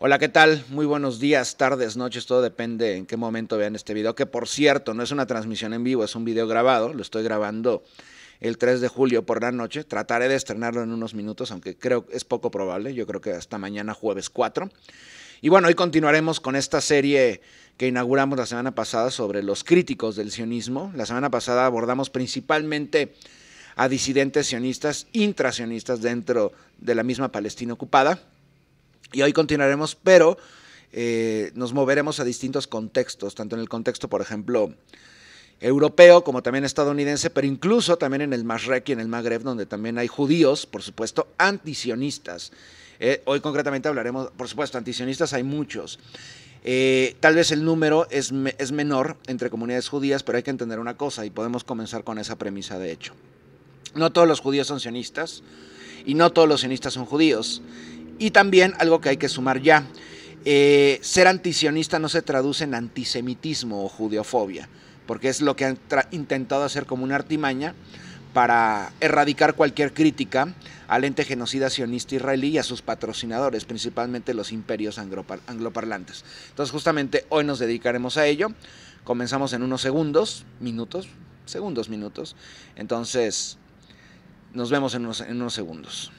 Hola, ¿qué tal? Muy buenos días, tardes, noches, todo depende en qué momento vean este video, que por cierto no es una transmisión en vivo, es un video grabado, lo estoy grabando el 3 de julio por la noche, trataré de estrenarlo en unos minutos, aunque creo que es poco probable, yo creo que hasta mañana jueves 4. Y bueno, hoy continuaremos con esta serie que inauguramos la semana pasada sobre los críticos del sionismo. La semana pasada abordamos principalmente a disidentes sionistas, intrasionistas dentro de la misma Palestina ocupada. Y hoy continuaremos, pero eh, nos moveremos a distintos contextos, tanto en el contexto, por ejemplo, europeo como también estadounidense, pero incluso también en el Masrek y en el Magreb, donde también hay judíos, por supuesto, antisionistas. Eh, hoy concretamente hablaremos, por supuesto, antisionistas hay muchos. Eh, tal vez el número es, es menor entre comunidades judías, pero hay que entender una cosa y podemos comenzar con esa premisa de hecho. No todos los judíos son sionistas y no todos los sionistas son judíos. Y también algo que hay que sumar ya, eh, ser antisionista no se traduce en antisemitismo o judeofobia, porque es lo que han intentado hacer como una artimaña para erradicar cualquier crítica al ente genocida sionista israelí y a sus patrocinadores, principalmente los imperios angloparlantes. Entonces justamente hoy nos dedicaremos a ello. Comenzamos en unos segundos, minutos, segundos, minutos. Entonces, nos vemos en unos segundos.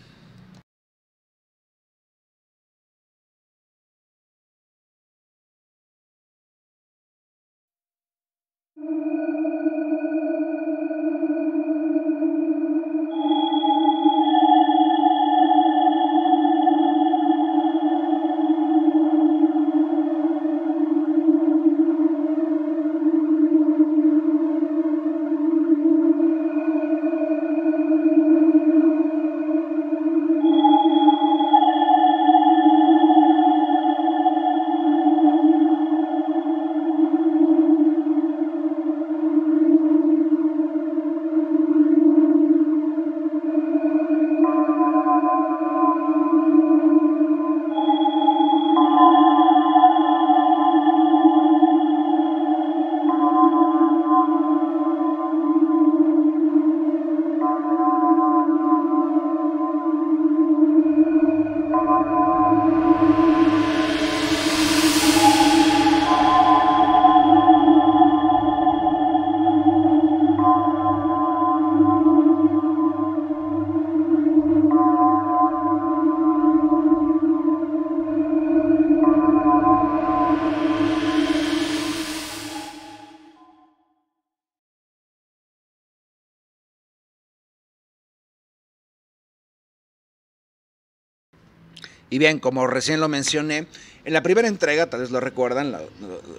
bien, como recién lo mencioné, en la primera entrega, tal vez lo recuerdan,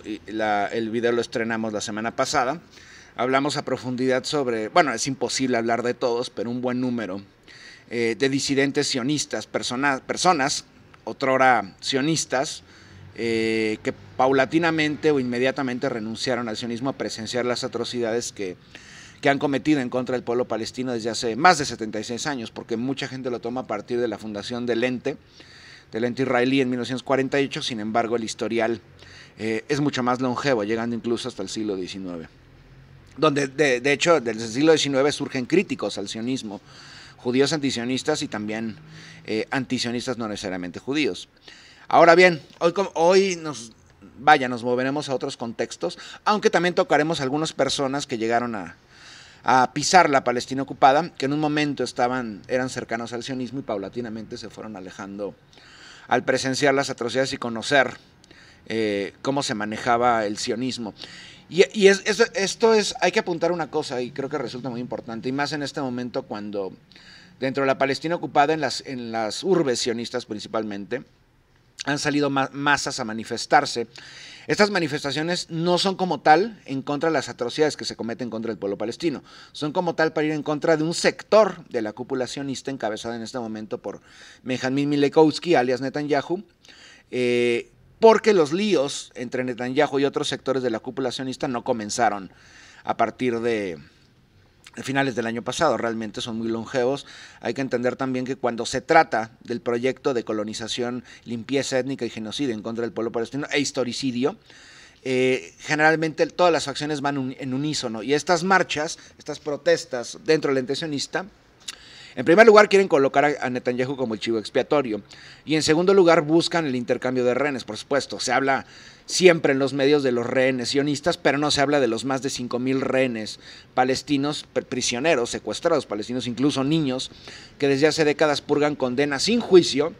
el video lo estrenamos la semana pasada, hablamos a profundidad sobre, bueno, es imposible hablar de todos, pero un buen número eh, de disidentes sionistas, personas personas, otrora sionistas, eh, que paulatinamente o inmediatamente renunciaron al sionismo a presenciar las atrocidades que, que han cometido en contra del pueblo palestino desde hace más de 76 años, porque mucha gente lo toma a partir de la fundación del ente del ente israelí en 1948, sin embargo el historial eh, es mucho más longevo, llegando incluso hasta el siglo XIX. Donde, de, hecho, desde el siglo XIX surgen críticos al sionismo, judíos antisionistas y también eh, antisionistas no necesariamente judíos. Ahora bien, hoy, hoy nos, vaya, nos moveremos a otros contextos, aunque también tocaremos a algunas personas que llegaron a, pisar la Palestina ocupada, que en un momento estaban, eran cercanos al sionismo y paulatinamente se fueron alejando al presenciar las atrocidades y conocer eh, cómo se manejaba el sionismo. Y, esto es, hay que apuntar una cosa y creo que resulta muy importante, y más en este momento cuando dentro de la Palestina ocupada, en las, en las urbes sionistas principalmente, han salido masas a manifestarse estas manifestaciones no son como tal en contra de las atrocidades que se cometen contra el pueblo palestino, son como tal para ir en contra de un sector de la cúpula sionista encabezada en este momento por Benjamin Milekowski, alias Netanyahu, eh, porque los líos entre Netanyahu y otros sectores de la cúpula sionista no comenzaron a partir de, finales del año pasado, realmente son muy longevos. Hay que entender también que cuando se trata del proyecto de colonización, limpieza étnica y genocidio en contra del pueblo palestino e historicidio, eh, generalmente todas las acciones van en unísono y estas marchas, estas protestas dentro del intencionista. En primer lugar, quieren colocar a Netanyahu como el chivo expiatorio. Y en segundo lugar, buscan el intercambio de rehenes, por supuesto. Se habla siempre en los medios de los rehenes sionistas, pero no se habla de los más de 5.000 rehenes palestinos, prisioneros, secuestrados palestinos, incluso niños, que desde hace décadas purgan condenas sin juicio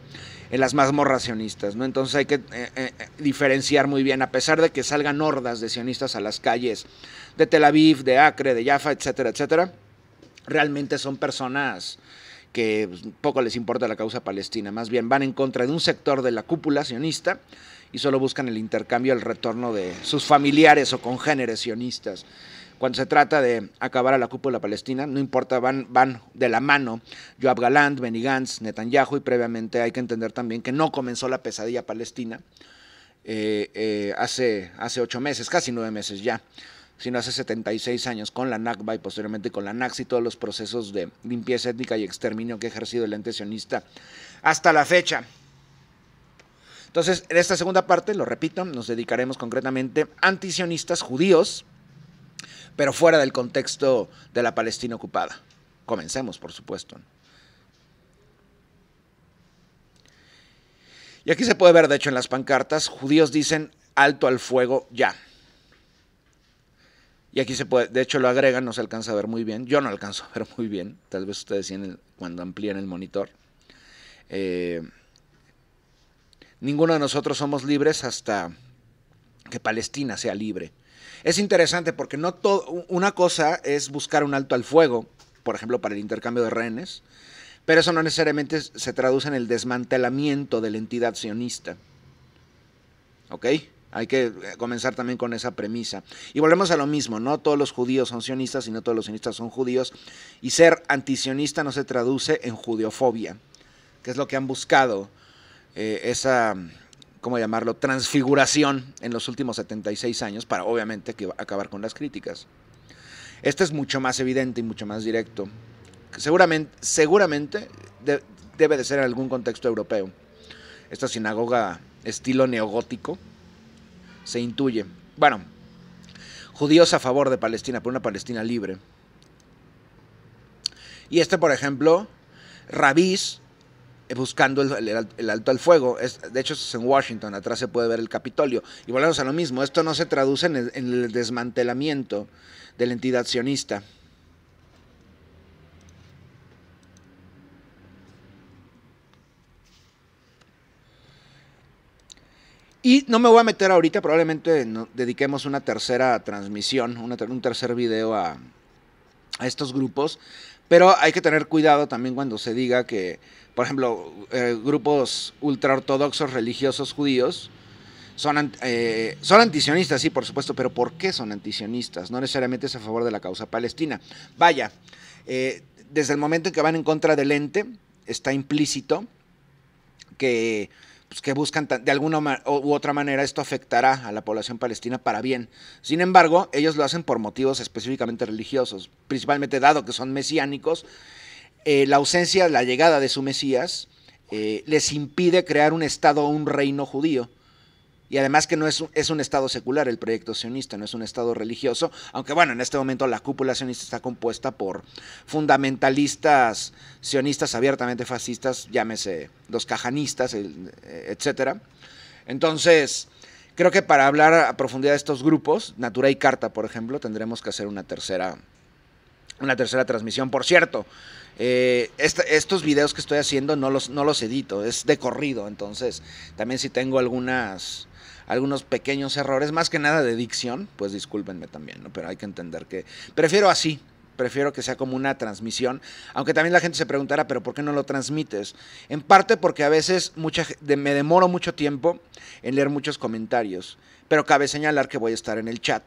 en las mazmorras sionistas. ¿no? Entonces hay que eh, eh, eh, diferenciar muy bien, a pesar de que salgan hordas de sionistas a las calles de Tel Aviv, de Acre, de Jaffa, etcétera, etcétera realmente son personas que pues, poco les importa la causa palestina, más bien van en contra de un sector de la cúpula sionista y solo buscan el intercambio, el retorno de sus familiares o congéneres sionistas. Cuando se trata de acabar a la cúpula palestina, no importa, van, van de la mano Joab Galant, Benny Gantz, Netanyahu y previamente hay que entender también que no comenzó la pesadilla palestina eh, eh, hace, hace ocho meses, casi nueve meses ya sino hace 76 años con la NACBA y posteriormente con la NACS y todos los procesos de limpieza étnica y exterminio que ha ejercido el ente sionista hasta la fecha. Entonces, en esta segunda parte, lo repito, nos dedicaremos concretamente a antisionistas judíos, pero fuera del contexto de la Palestina ocupada. Comencemos, por supuesto. Y aquí se puede ver, de hecho, en las pancartas, judíos dicen alto al fuego ya. Y aquí se puede, de hecho lo agregan, no se alcanza a ver muy bien. Yo no alcanzo a ver muy bien, tal vez ustedes sí cuando amplían el monitor. Eh, ninguno de nosotros somos libres hasta que Palestina sea libre. Es interesante porque no todo, una cosa es buscar un alto al fuego, por ejemplo, para el intercambio de rehenes, pero eso no necesariamente se traduce en el desmantelamiento de la entidad sionista. ¿Ok? Hay que eh, comenzar también con esa premisa. Y volvemos a lo mismo, no todos los judíos son sionistas y no todos los sionistas son judíos. Y ser antisionista no se traduce en judeofobia, que es lo que han buscado eh, esa, ¿cómo llamarlo?, transfiguración en los últimos 76 años para obviamente acabar con las críticas. Esto es mucho más evidente y mucho más directo. Seguramente, seguramente debe de ser en algún contexto europeo. Esta sinagoga estilo neogótico se intuye. Bueno, judíos a favor de Palestina, por una Palestina libre. Y este, por ejemplo, Rabís, eh, buscando el, alto al fuego. Es, de hecho, es en Washington, atrás se puede ver el Capitolio. Y volvemos a lo mismo, esto no se traduce en el, en el desmantelamiento de la entidad sionista. Y no me voy a meter ahorita, probablemente dediquemos una tercera transmisión, un tercer video a, estos grupos, pero hay que tener cuidado también cuando se diga que, por ejemplo, eh, grupos ultraortodoxos religiosos judíos son, eh, son antisionistas, sí, por supuesto, pero ¿por qué son antisionistas? No necesariamente es a favor de la causa palestina. Vaya, eh, desde el momento en que van en contra del ente, está implícito que pues, que buscan de alguna u otra manera esto afectará a la población palestina para bien. Sin embargo, ellos lo hacen por motivos específicamente religiosos, principalmente dado que son mesiánicos, eh, la ausencia, la llegada de su Mesías eh, les impide crear un Estado o un reino judío y además que no es un, es un Estado secular el proyecto sionista, no es un Estado religioso, aunque bueno, en este momento la cúpula sionista está compuesta por fundamentalistas sionistas abiertamente fascistas, llámese los cajanistas, eh, etcétera. Entonces, creo que para hablar a profundidad de estos grupos, Natura y Carta, por ejemplo, tendremos que hacer una tercera, una tercera transmisión. Por cierto, eh, estos videos que estoy haciendo no los, no los edito, es de corrido, entonces también si tengo algunas algunos pequeños errores, más que nada de dicción, pues discúlpenme también, ¿no? Pero hay que entender que prefiero así, prefiero que sea como una transmisión, aunque también la gente se preguntará, pero ¿por qué no lo transmites? En parte porque a veces mucha, me demoro mucho tiempo en leer muchos comentarios, pero cabe señalar que voy a estar en el chat.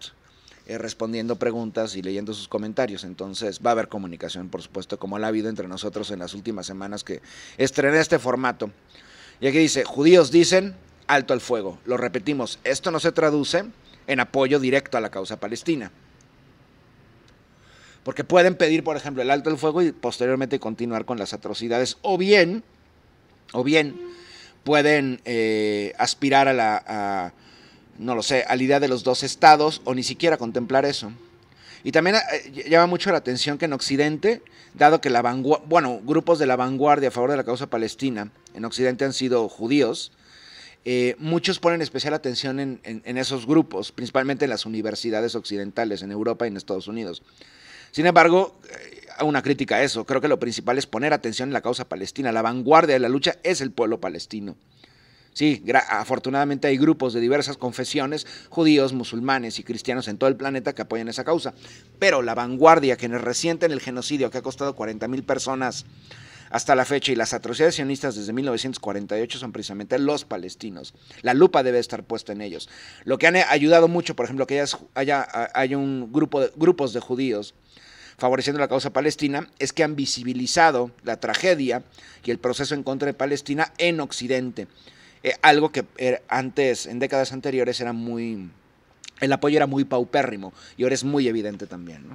Eh, respondiendo preguntas y leyendo sus comentarios. Entonces va a haber comunicación, por supuesto, como la ha habido entre nosotros en las últimas semanas que estrené este formato. Y aquí dice, judíos dicen, alto al fuego. Lo repetimos, esto no se traduce en apoyo directo a la causa palestina. Porque pueden pedir, por ejemplo, el alto al fuego y posteriormente continuar con las atrocidades. O bien, o bien pueden eh, aspirar a la, no lo sé, a la idea de los dos estados o ni siquiera contemplar eso. Y también eh, llama mucho la atención que en Occidente, dado que la bueno, grupos de la vanguardia a favor de la causa palestina en Occidente han sido judíos, eh, muchos ponen especial atención en, esos grupos, principalmente en las universidades occidentales, en Europa y en Estados Unidos. Sin embargo, hago eh, una crítica a eso. Creo que lo principal es poner atención en la causa palestina. La vanguardia de la lucha es el pueblo palestino. Sí, afortunadamente hay grupos de diversas confesiones, judíos, musulmanes y cristianos en todo el planeta que apoyan esa causa. Pero la vanguardia, que quienes en el genocidio que ha costado 40.000 personas, hasta la fecha y las atrocidades sionistas desde 1948 son precisamente los palestinos. La lupa debe estar puesta en ellos. Lo que han ayudado mucho, por ejemplo, que haya, hay un grupo de, grupos de judíos favoreciendo la causa palestina, es que han visibilizado la tragedia y el proceso en contra de Palestina en Occidente. Eh, algo que eh, antes, en décadas anteriores, era muy... El apoyo era muy paupérrimo y ahora es muy evidente también, ¿no?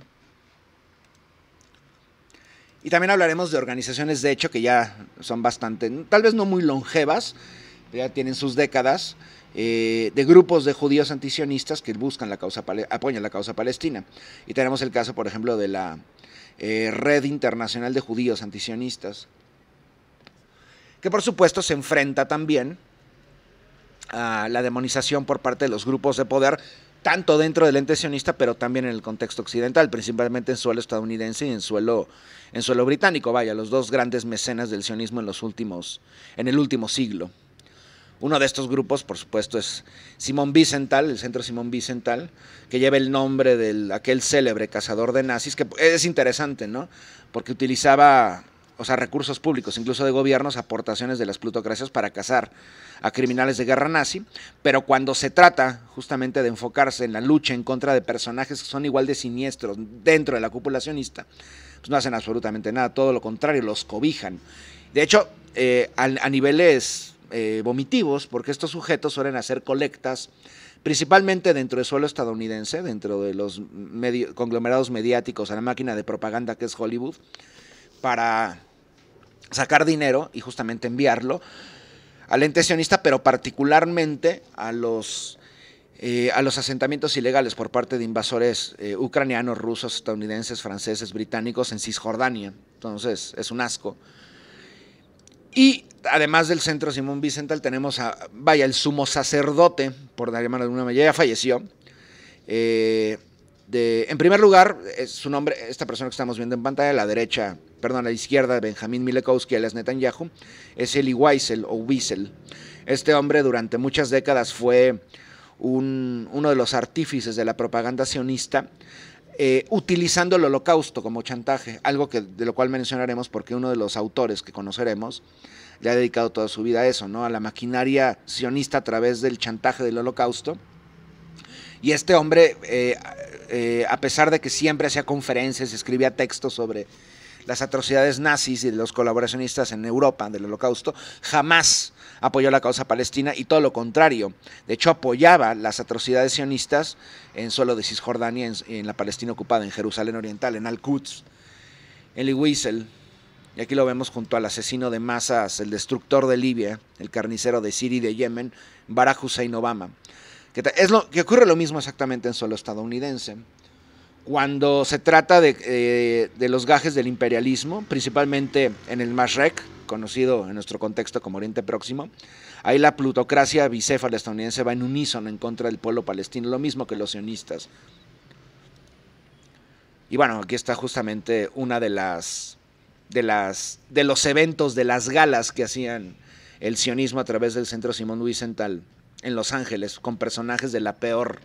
Y también hablaremos de organizaciones de hecho que ya son bastante, tal vez no muy longevas, ya tienen sus décadas, eh, de grupos de judíos antisionistas que buscan la causa, apoyan la causa palestina. Y tenemos el caso, por ejemplo, de la eh, Red Internacional de Judíos Antisionistas, que por supuesto se enfrenta también a la demonización por parte de los grupos de poder tanto dentro del ente sionista, pero también en el contexto occidental, principalmente en suelo estadounidense y en suelo, en suelo británico, vaya, los dos grandes mecenas del sionismo en los últimos, en el último siglo. Uno de estos grupos, por supuesto, es Simón Bicental, el Centro Simón Bicental, que lleva el nombre de aquel célebre cazador de nazis, que es interesante, ¿no? Porque utilizaba, o sea, recursos públicos, incluso de gobiernos, aportaciones de las plutocracias para cazar a criminales de guerra nazi, pero cuando se trata justamente de enfocarse en la lucha en contra de personajes que son igual de siniestros dentro de la cúpula pues no hacen absolutamente nada, todo lo contrario, los cobijan. De hecho, eh, a, niveles eh, vomitivos, porque estos sujetos suelen hacer colectas principalmente dentro del suelo estadounidense, dentro de los conglomerados mediáticos, a la máquina de propaganda que es Hollywood, para sacar dinero y justamente enviarlo al pero particularmente a los, eh, a los asentamientos ilegales por parte de invasores eh, ucranianos, rusos, estadounidenses, franceses, británicos en Cisjordania. Entonces, es un asco. Y además del centro Simón Bicental tenemos a, vaya, el sumo sacerdote, por llamarlo de una manera, ya falleció. Eh, en primer lugar, su nombre, esta persona que estamos viendo en pantalla, a la derecha, perdón, a la izquierda, Benjamín Milekowski, alias Netanyahu, es Eli Weissel o Wiesel. Este hombre durante muchas décadas fue uno de los artífices de la propaganda sionista, eh, utilizando el holocausto como chantaje, algo que, de lo cual mencionaremos porque uno de los autores que conoceremos le ha dedicado toda su vida a eso, ¿no? a la maquinaria sionista a través del chantaje del holocausto y este hombre, eh, eh, a pesar de que siempre hacía conferencias, escribía textos sobre las atrocidades nazis y de los colaboracionistas en Europa del holocausto, jamás apoyó la causa palestina y todo lo contrario. De hecho, apoyaba las atrocidades sionistas en suelo de Cisjordania, en, la Palestina ocupada, en Jerusalén Oriental, en Al-Quds, en Lewisel. Y aquí lo vemos junto al asesino de masas, el destructor de Libia, el carnicero de Siria y de Yemen, Barack Hussein Obama. Que es lo que ocurre lo mismo exactamente en suelo estadounidense. Cuando se trata de, eh, los gajes del imperialismo, principalmente en el Mashrek, conocido en nuestro contexto como Oriente Próximo, ahí la plutocracia bicéfala estadounidense va en unísono en contra del pueblo palestino, lo mismo que los sionistas. Y bueno, aquí está justamente una de las de las de los eventos de las galas que hacían el sionismo a través del Centro Simón Luis en Los Ángeles con personajes de la peor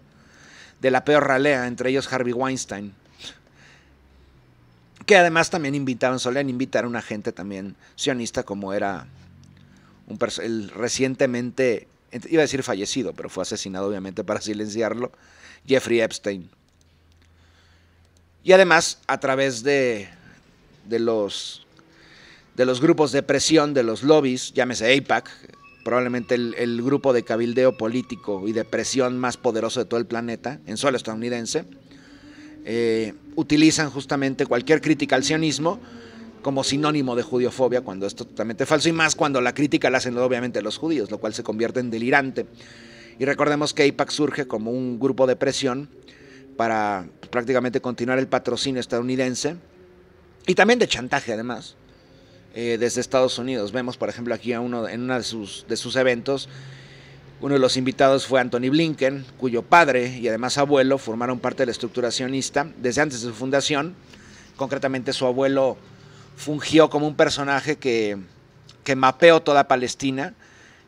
de la peor ralea, entre ellos Harvey Weinstein. Que además también invitaban, solían invitar a una gente también sionista como era el recientemente iba a decir fallecido, pero fue asesinado obviamente para silenciarlo, Jeffrey Epstein. Y además, a través de, de, los, de los grupos de presión, de los lobbies, llámese AIPAC, probablemente el, grupo de cabildeo político y de presión más poderoso de todo el planeta, en suelo estadounidense, eh, utilizan justamente cualquier crítica al sionismo como sinónimo de judiofobia, cuando es totalmente falso, y más cuando la crítica la hacen obviamente los judíos, lo cual se convierte en delirante. Y recordemos que AIPAC surge como un grupo de presión para prácticamente continuar el patrocinio estadounidense y también de chantaje además, eh, desde Estados Unidos. Vemos, por ejemplo, aquí uno, en uno de sus, eventos, uno de los invitados fue Anthony Blinken, cuyo padre y además abuelo formaron parte de la estructura sionista, desde antes de su fundación. Concretamente, su abuelo fungió como un personaje que, que mapeó toda Palestina,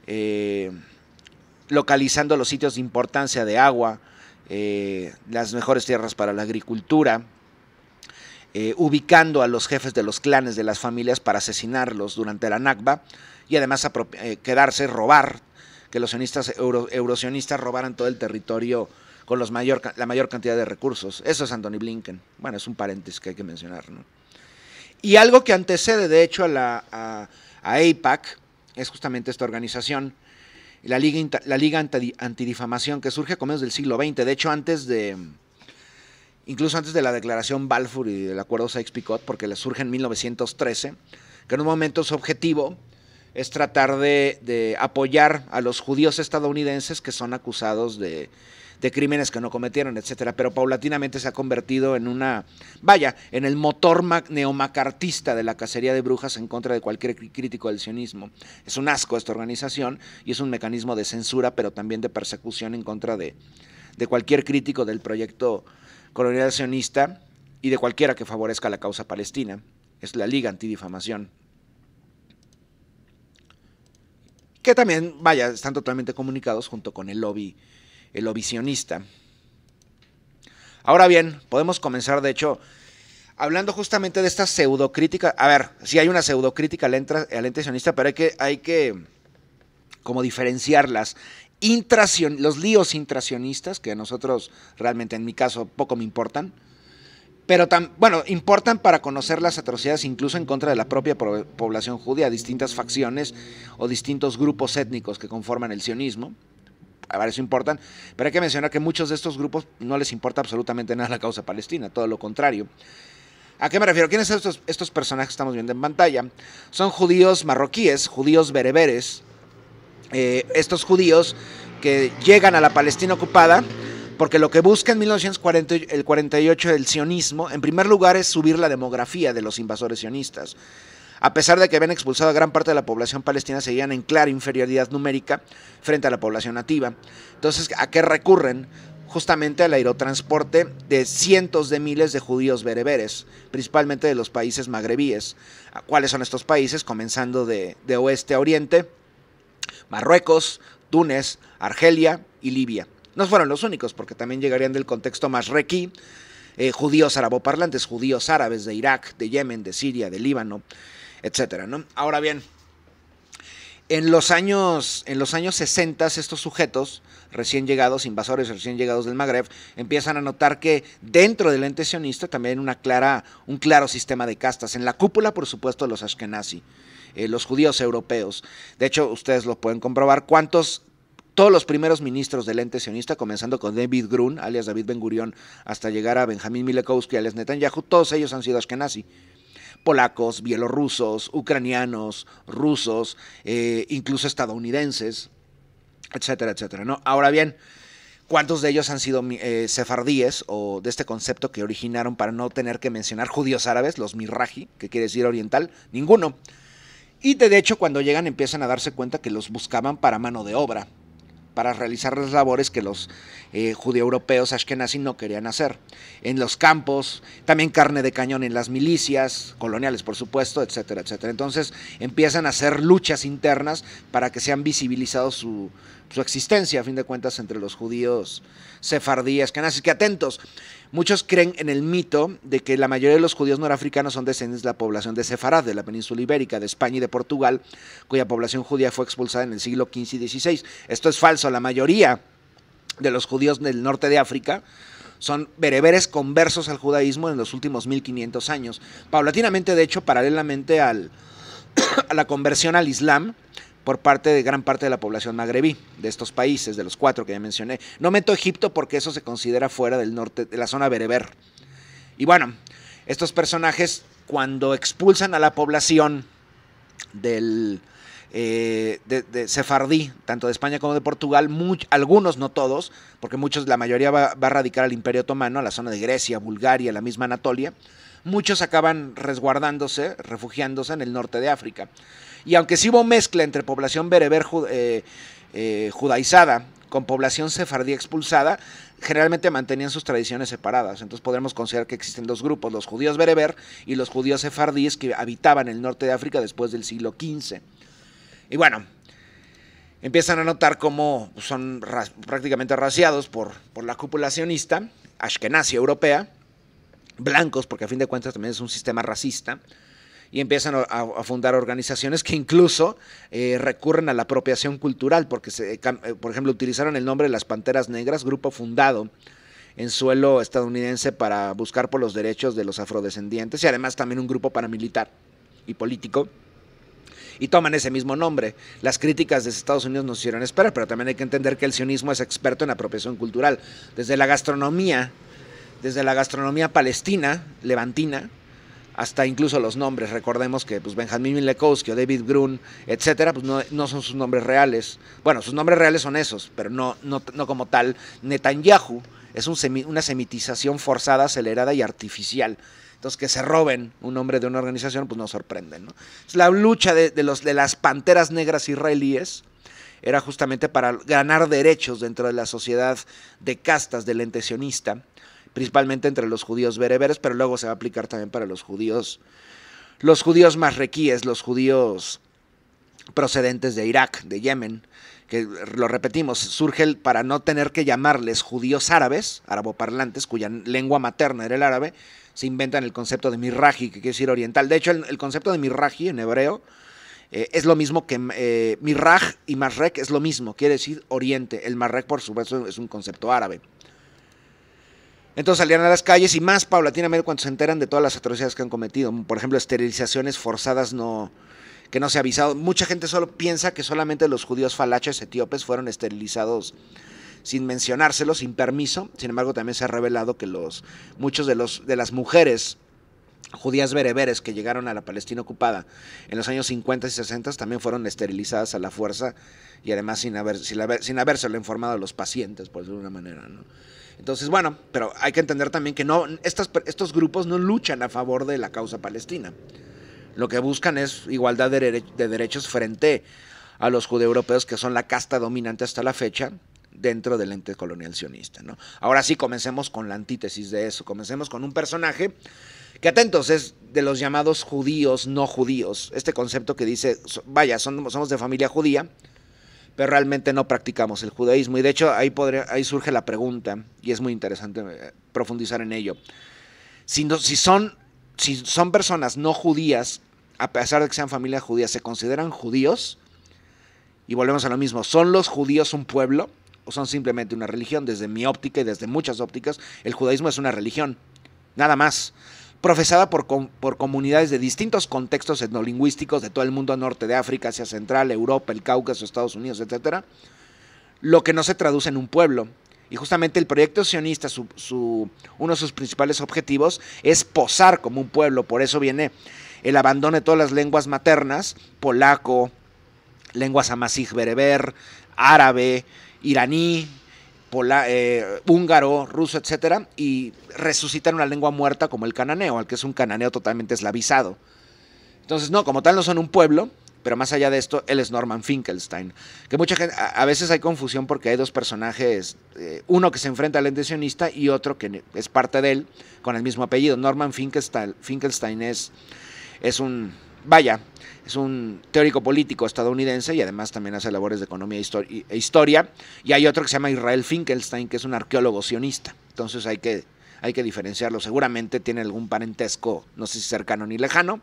eh, localizando los sitios de importancia de agua, eh, las mejores tierras para la agricultura, eh, ubicando a los jefes de los clanes de las familias para asesinarlos durante la Nakba y además eh, quedarse, robar, que los sionistas, eurosionistas robaran todo el territorio con los la mayor cantidad de recursos. Eso es Anthony Blinken. Bueno, es un paréntesis que hay que mencionar. ¿no? Y algo que antecede, de hecho, a, la, AIPAC es justamente esta organización, la Liga, la Liga Antidifamación, que surge a comienzos del siglo XX. De hecho, antes de, incluso antes de la declaración Balfour y del acuerdo Sykes-Picot, porque le surge en 1913, que en un momento su objetivo es tratar de, apoyar a los judíos estadounidenses que son acusados de, crímenes que no cometieron, etcétera, pero paulatinamente se ha convertido en una, vaya, en el motor neomacartista de la cacería de brujas en contra de cualquier crítico del sionismo. Es un asco esta organización y es un mecanismo de censura, pero también de persecución en contra de, de cualquier crítico del proyecto colonial sionista y de cualquiera que favorezca la causa palestina. Es la Liga Antidifamación. Que también, vaya, están totalmente comunicados junto con el lobby, el lobby sionista. Ahora bien, podemos comenzar, de hecho, hablando justamente de esta pseudocrítica. A ver, si hay una pseudocrítica al ente, al sionista, pero hay que, hay que como diferenciarlas los líos intracionistas, que a nosotros realmente en mi caso poco me importan, pero tan, bueno, importan para conocer las atrocidades incluso en contra de la propia población judía, distintas facciones o distintos grupos étnicos que conforman el sionismo. A ver, eso importan, pero hay que mencionar que muchos de estos grupos no les importa absolutamente nada la causa palestina, todo lo contrario. ¿A qué me refiero? ¿Quiénes son estos, estos personajes que estamos viendo en pantalla? Son judíos marroquíes, judíos bereberes, eh, estos judíos que llegan a la Palestina ocupada, porque lo que busca en 1948 el sionismo, en primer lugar, es subir la demografía de los invasores sionistas. A pesar de que habían expulsado a gran parte de la población palestina, seguían en clara inferioridad numérica frente a la población nativa. Entonces, ¿a qué recurren? Justamente al aerotransporte de cientos de miles de judíos bereberes, principalmente de los países magrebíes. ¿Cuáles son estos países? Comenzando de, de oeste a oriente, Marruecos, Túnez, Argelia y Libia. No fueron los únicos, porque también llegarían del contexto más requí, eh, judíos araboparlantes, judíos árabes de Irak, de Yemen, de Siria, de Líbano, etcétera, Ahora bien, en los años, en los años 60, estos sujetos recién llegados, invasores recién llegados del Magreb, empiezan a notar que dentro del ente sionista también una clara, un claro sistema de castas. En la cúpula, por supuesto, los ashkenazi, eh, los judíos europeos. De hecho, ustedes lo pueden comprobar. ¿Cuántos todos los primeros ministros del ente sionista, comenzando con David Grun, alias David Ben Gurión, hasta llegar a Benjamín Milekowski, alias Netanyahu, todos ellos han sido ashkenazi. Polacos, bielorrusos, ucranianos, rusos, eh, incluso estadounidenses, etcétera, etcétera. ¿no? Ahora bien, ¿cuántos de ellos han sido eh, sefardíes o de este concepto que originaron para no tener que mencionar judíos árabes, los mirraji, que quiere decir oriental? Ninguno. Y de, hecho cuando llegan empiezan a darse cuenta que los buscaban para mano de obra, para realizar las labores que los eh, judíos europeos ashkenazi no querían hacer. En los campos, también carne de cañón en las milicias, coloniales por supuesto, etcétera, etcétera. Entonces empiezan a hacer luchas internas para que sean visibilizados su, su existencia, a fin de cuentas, entre los judíos sefardíes, ashkenazis. que atentos, Muchos creen en el mito de que la mayoría de los judíos norafricanos son descendientes de la población de Sefarad, de la península ibérica, de España y de Portugal, cuya población judía fue expulsada en el siglo XV y XVI. Esto es falso, la mayoría de los judíos del norte de África son bereberes conversos al judaísmo en los últimos 1500 años. Paulatinamente, de hecho, paralelamente al, a la conversión al Islam, por parte de gran parte de la población magrebí de estos países, de los cuatro que ya mencioné. No meto Egipto porque eso se considera fuera del norte, de la zona bereber. Y bueno, estos personajes cuando expulsan a la población del eh, de, sefardí, tanto de España como de Portugal, algunos, no todos, porque muchos, la mayoría va a radicar al Imperio Otomano, a la zona de Grecia, Bulgaria, la misma Anatolia, muchos acaban resguardándose, refugiándose en el norte de África. Y aunque sí hubo mezcla entre población bereber eh, eh, judaizada con población sefardí expulsada, generalmente mantenían sus tradiciones separadas. Entonces podremos considerar que existen dos grupos, los judíos bereber y los judíos sefardíes que habitaban el norte de África después del siglo XV. Y bueno, empiezan a notar cómo son prácticamente raciados por, por la cúpula sionista, ashkenazi europea, blancos, porque a fin de cuentas también es un sistema racista, y empiezan a, fundar organizaciones que incluso eh, recurren a la apropiación cultural, porque, eh, eh, por ejemplo, utilizaron el nombre de las Panteras Negras, grupo fundado en suelo estadounidense para buscar por los derechos de los afrodescendientes y además también un grupo paramilitar y político y toman ese mismo nombre. Las críticas de Estados Unidos nos hicieron esperar, pero también hay que entender que el sionismo es experto en apropiación cultural. Desde la gastronomía, desde la gastronomía palestina, levantina, hasta incluso los nombres. Recordemos que pues, Benjamín Lekowski o David Grun, etcétera, pues no, son sus nombres reales. Bueno, sus nombres reales son esos, pero no, no, como tal. Netanyahu es una semitización forzada, acelerada y artificial. Entonces, que se roben un nombre de una organización, pues nos sorprende. ¿no? la lucha de, los, de las panteras negras israelíes era justamente para ganar derechos dentro de la sociedad de castas del ente sionista principalmente entre los judíos bereberes, pero luego se va a aplicar también para los judíos, los judíos marrequíes, los judíos procedentes de Irak, de Yemen, que lo repetimos, surge para no tener que llamarles judíos árabes, araboparlantes, cuya lengua materna era el árabe, se inventan el concepto de mirraji, que quiere decir oriental. De hecho, el, concepto de mirraji en hebreo eh, es lo mismo que eh, mirraj y masrek es lo mismo, quiere decir oriente. El masrek por supuesto, es un concepto árabe. Entonces salían a las calles y más paulatinamente cuando se enteran de todas las atrocidades que han cometido. Por ejemplo, esterilizaciones forzadas no que no se ha avisado. Mucha gente solo piensa que solamente los judíos falaches etíopes fueron esterilizados sin mencionárselo, sin permiso. Sin embargo, también se ha revelado que los muchos de los de las mujeres judías bereberes que llegaron a la Palestina ocupada en los años 50 y 60 también fueron esterilizadas a la fuerza y además sin, haber, sin, haber, sin habérselo informado a los pacientes, por decirlo de una manera. ¿no? Entonces, bueno, pero hay que entender también que no, estos grupos no luchan a favor de la causa palestina. Lo que buscan es igualdad de, derechos frente a los europeos, que son la casta dominante hasta la fecha dentro del ente colonial sionista. ¿no? Ahora sí, comencemos con la antítesis de eso. Comencemos con un personaje que atentos es de los llamados judíos no judíos. Este concepto que dice, vaya, somos de familia judía, pero realmente no practicamos el judaísmo. Y de hecho ahí, ahí surge la pregunta, y es muy interesante eh, profundizar en ello. Si, si, son, si son personas no judías, a pesar de que sean familias judías, ¿se consideran judíos? Y volvemos a lo mismo, ¿son los judíos un pueblo o son simplemente una religión? Desde mi óptica y desde muchas ópticas, el judaísmo es una religión, nada más profesada por, comunidades de distintos contextos etnolingüísticos de todo el mundo norte de África, Asia Central, Europa, el Cáucaso, Estados Unidos, etcétera. lo que no se traduce en un pueblo. Y justamente el proyecto sionista, su, uno de sus principales objetivos es posar como un pueblo, por eso viene el abandono de todas las lenguas maternas, polaco, lenguas amazigh bereber, árabe, iraní, eh, húngaro, ruso, etcétera, y resucitan una lengua muerta como el cananeo, al que es un cananeo totalmente eslavizado. Entonces, no, como tal no son un pueblo, pero más allá de esto, él es Norman Finkelstein. Que mucha gente, a, veces hay confusión porque hay dos personajes, eh, uno que se enfrenta al intencionista y otro que es parte de él, con el mismo apellido. Norman Finkelstein, es, es un, vaya, es un teórico político estadounidense y además también hace labores de economía e historia. Y hay otro que se llama Israel Finkelstein, que es un arqueólogo sionista. Entonces hay que, hay que diferenciarlo. Seguramente tiene algún parentesco, no sé si cercano ni lejano.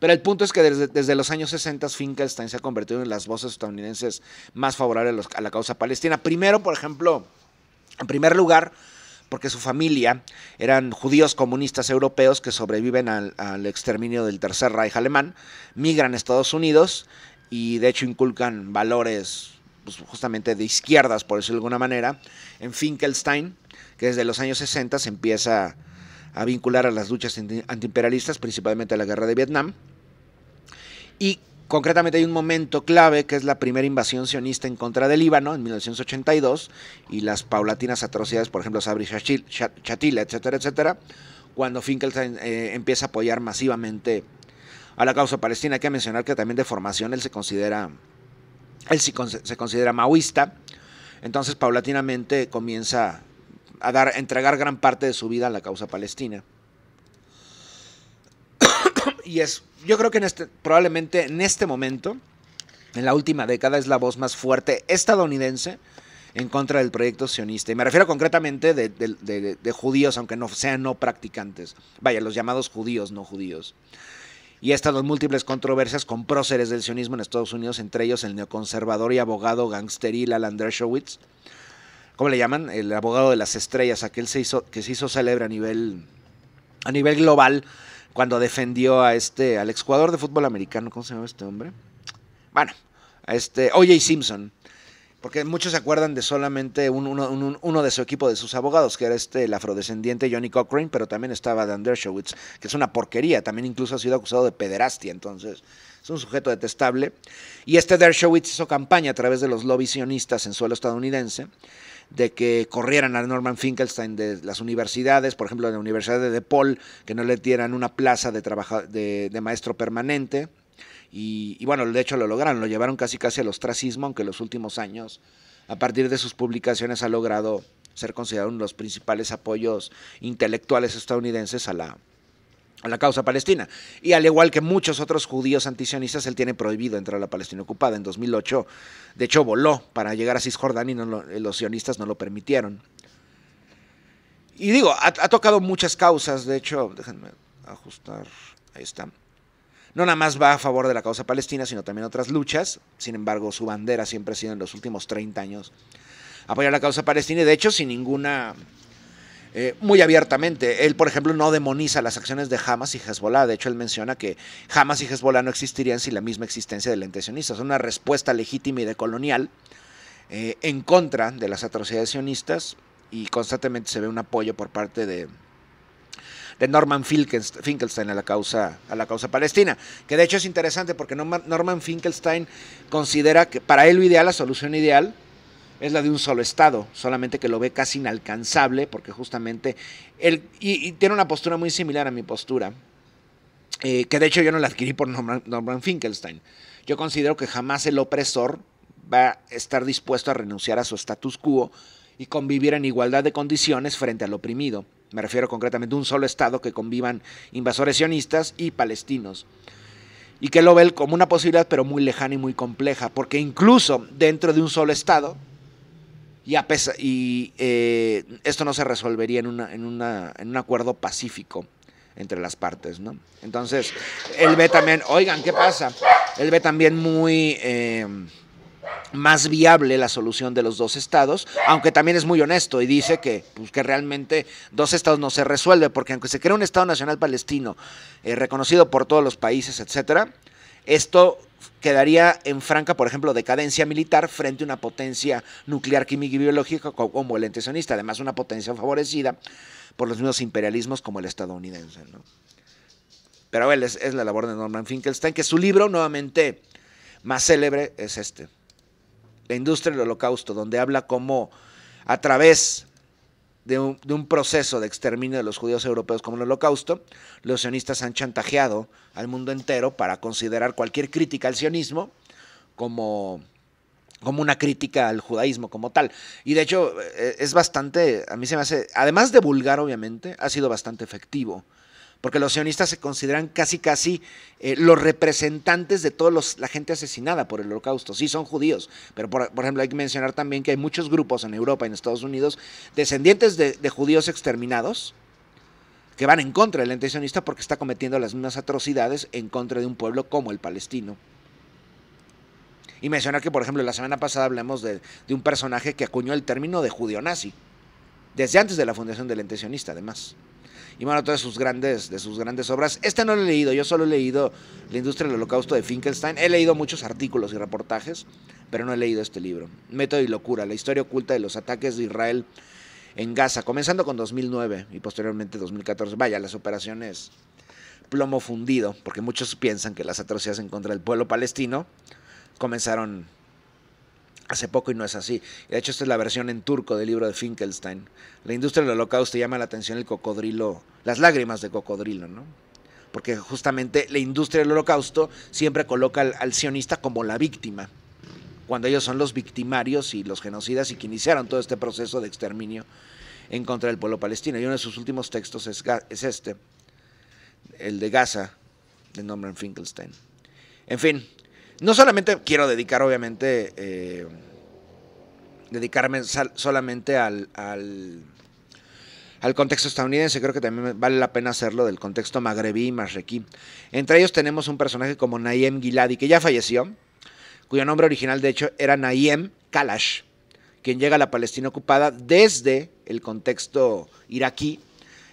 Pero el punto es que desde, los años 60 Finkelstein se ha convertido en las voces estadounidenses más favorables a la causa palestina. Primero, por ejemplo, en primer lugar, porque su familia eran judíos comunistas europeos que sobreviven al, exterminio del Tercer Reich alemán, migran a Estados Unidos y de hecho inculcan valores pues, justamente de izquierdas, por decirlo de alguna manera, en Finkelstein, que desde los años 60 se empieza a vincular a las luchas antiimperialistas, principalmente a la guerra de Vietnam, y Concretamente hay un momento clave que es la primera invasión sionista en contra del Líbano en 1982 y las paulatinas atrocidades, por ejemplo, Sabri Chatila, etcétera, etcétera, cuando Finkelstein eh, empieza a apoyar masivamente a la causa palestina. Hay que mencionar que también de formación él se considera, él se considera maoísta, entonces paulatinamente comienza a dar, a entregar gran parte de su vida a la causa palestina y es, yo creo que en este, probablemente en este momento, en la última década, es la voz más fuerte estadounidense en contra del proyecto sionista. Y me refiero concretamente de, judíos, aunque no sean no practicantes. Vaya, los llamados judíos, no judíos. Y estas dos múltiples controversias con próceres del sionismo en Estados Unidos, entre ellos el neoconservador y abogado gangsteril Alan Dershowitz. ¿Cómo le llaman? El abogado de las estrellas, aquel se hizo, que se hizo célebre a nivel, a nivel global cuando defendió a este, al exjugador de fútbol americano, ¿cómo se llama este hombre? Bueno, a este, OJ Simpson. Porque muchos se acuerdan de solamente uno, de su equipo, de sus abogados, que era este, el afrodescendiente Johnny Cochrane, pero también estaba Dan Dershowitz, que es una porquería. También incluso ha sido acusado de pederastia, entonces es un sujeto detestable. Y este Dershowitz hizo campaña a través de los lobby sionistas en suelo estadounidense de que corrieran a Norman Finkelstein de las universidades, por ejemplo, de la Universidad de DePaul, que no le dieran una plaza de, de, maestro permanente. Y, y, bueno, de hecho lo lograron, lo llevaron casi casi al ostracismo, aunque en los últimos años, a partir de sus publicaciones, ha logrado ser considerado uno de los principales apoyos intelectuales estadounidenses a la, a la causa palestina. Y al igual que muchos otros judíos antisionistas, él tiene prohibido entrar a la Palestina ocupada. En 2008, de hecho, voló para llegar a Cisjordania y eh, los sionistas no lo permitieron. Y digo, ha, ha, tocado muchas causas, de hecho, déjenme ajustar, ahí está. No nada más va a favor de la causa palestina, sino también otras luchas. Sin embargo, su bandera siempre ha sido en los últimos 30 años apoyar la causa palestina y de hecho sin ninguna eh, muy abiertamente. Él, por ejemplo, no demoniza las acciones de Hamas y Hezbollah. De hecho, él menciona que Hamas y Hezbollah no existirían sin la misma existencia del ente sionista. Es una respuesta legítima y decolonial eh, en contra de las atrocidades sionistas y constantemente se ve un apoyo por parte de, de Norman Finkelstein a la causa a la causa palestina, que de hecho es interesante porque Norman Finkelstein considera que para él lo ideal, la solución ideal es la de un solo estado, solamente que lo ve casi inalcanzable, porque justamente él, y, tiene una postura muy similar a mi postura, eh, que de hecho yo no la adquirí por Norman, Finkelstein. Yo considero que jamás el opresor va a estar dispuesto a renunciar a su status quo y convivir en igualdad de condiciones frente al oprimido. Me refiero concretamente a un solo Estado que convivan invasores sionistas y palestinos. Y que lo ve como una posibilidad, pero muy lejana y muy compleja, porque incluso dentro de un solo Estado, y, y eh, esto no se resolvería en, una, en, un acuerdo pacífico entre las partes, ¿no? Entonces, él ve también, oigan, ¿qué pasa? Él ve también muy eh, más viable la solución de los dos estados, aunque también es muy honesto y dice que, pues, realmente dos estados no se resuelve, porque aunque se crea un Estado Nacional Palestino eh, reconocido por todos los países, etcétera, esto quedaría en franca, por ejemplo, decadencia militar frente a una potencia nuclear, química y biológica como el ente además una potencia favorecida por los mismos imperialismos como el estadounidense. Pero es, la labor de Norman Finkelstein, que su libro, nuevamente más célebre, es este, La industria del holocausto, donde habla como a través de un, proceso de exterminio de los judíos europeos como el holocausto, los sionistas han chantajeado al mundo entero para considerar cualquier crítica al sionismo como, como una crítica al judaísmo como tal. Y de hecho eh, es bastante, a mí se me hace, además de vulgar obviamente, ha sido bastante efectivo porque los sionistas se consideran casi casi eh, los representantes de toda la gente asesinada por el holocausto. Sí, son judíos, pero por, ejemplo hay que mencionar también que hay muchos grupos en Europa y en Estados Unidos descendientes de, judíos exterminados, que van en contra del ente sionista porque está cometiendo las mismas atrocidades en contra de un pueblo como el palestino. Y mencionar que, por ejemplo, la semana pasada hablamos de, de un personaje que acuñó el término de judío nazi, desde antes de la fundación del ente sionista, además y bueno, todas sus grandes, de sus grandes obras. Esta no la he leído, yo solo he leído La industria del holocausto de Finkelstein. He leído muchos artículos y reportajes, pero no he leído este libro. Método y locura, la historia oculta de los ataques de Israel en Gaza, comenzando con 2009 y posteriormente 2014. Vaya, las operaciones plomo fundido, porque muchos piensan que las atrocidades en contra del pueblo palestino comenzaron hace poco y no es así. De hecho, esta es la versión en turco del libro de Finkelstein. La industria del holocausto llama la atención el cocodrilo, las lágrimas de cocodrilo, ¿no? Porque justamente la industria del holocausto siempre coloca al, sionista como la víctima, cuando ellos son los victimarios y los genocidas y que iniciaron todo este proceso de exterminio en contra del pueblo palestino. Y uno de sus últimos textos es, este, el de Gaza, de Norman Finkelstein. En fin, no solamente quiero dedicar, obviamente, eh, dedicarme solamente al, al, contexto estadounidense, creo que también vale la pena hacerlo del contexto magrebí y marrequí. Entre ellos tenemos un personaje como Nayem Giladi, que ya falleció, cuyo nombre original de hecho era Nayem Kalash, quien llega a la Palestina ocupada desde el contexto iraquí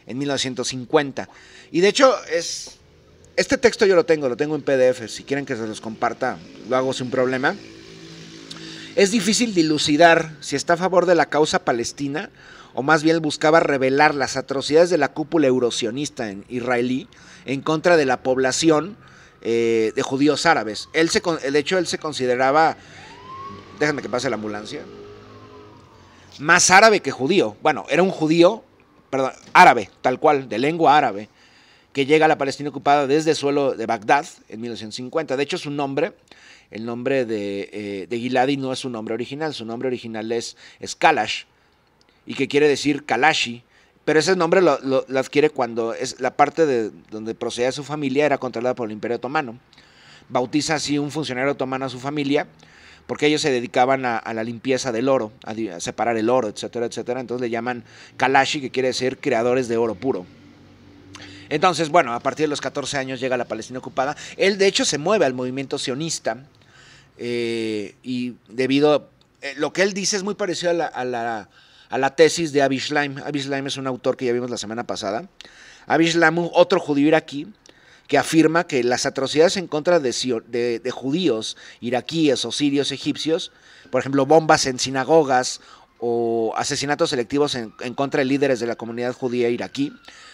en 1950. Y de hecho es este texto yo lo tengo, lo tengo en PDF. Si quieren que se los comparta, lo hago sin problema. Es difícil dilucidar si está a favor de la causa palestina o más bien buscaba revelar las atrocidades de la cúpula eurosionista en israelí en contra de la población eh, de judíos árabes. Él se, de hecho, él se consideraba, déjame que pase la ambulancia, más árabe que judío. Bueno, era un judío, perdón, árabe, tal cual, de lengua árabe que llega a la Palestina ocupada desde el suelo de Bagdad en 1950. De hecho, su nombre, el nombre eh, de, Giladi no es su nombre original, su nombre original es, Kalash, y que quiere decir Kalashi, pero ese nombre lo, adquiere cuando es la parte de donde procedía su familia era controlada por el Imperio Otomano. Bautiza así un funcionario otomano a su familia, porque ellos se dedicaban a, la limpieza del oro, a, a, separar el oro, etcétera, etcétera. Entonces le llaman Kalashi, que quiere decir creadores de oro puro. Entonces, bueno, a partir de los 14 años llega la Palestina ocupada. Él, de hecho, se mueve al movimiento sionista eh, y debido a eh, lo que él dice es muy parecido a la, tesis de Avi Shlaim. es un autor que ya vimos la semana pasada. Avi otro judío iraquí, que afirma que las atrocidades en contra de, judíos, iraquíes o sirios egipcios, por ejemplo, bombas en sinagogas o asesinatos selectivos en contra de líderes de la comunidad judía iraquí,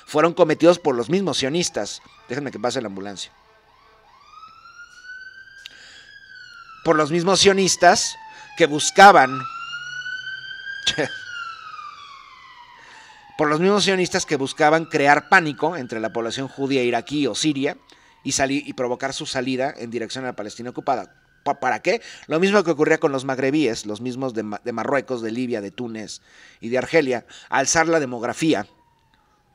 fueron cometidos por los mismos sionistas. Déjenme que pase la ambulancia. Por los mismos sionistas que buscaban... por los mismos sionistas que buscaban crear pánico entre la población judía iraquí o siria y, y provocar su salida en dirección a la Palestina ocupada. ¿Para qué? Lo mismo que ocurría con los magrebíes, los mismos de Marruecos, de Libia, de Túnez y de Argelia, alzar la demografía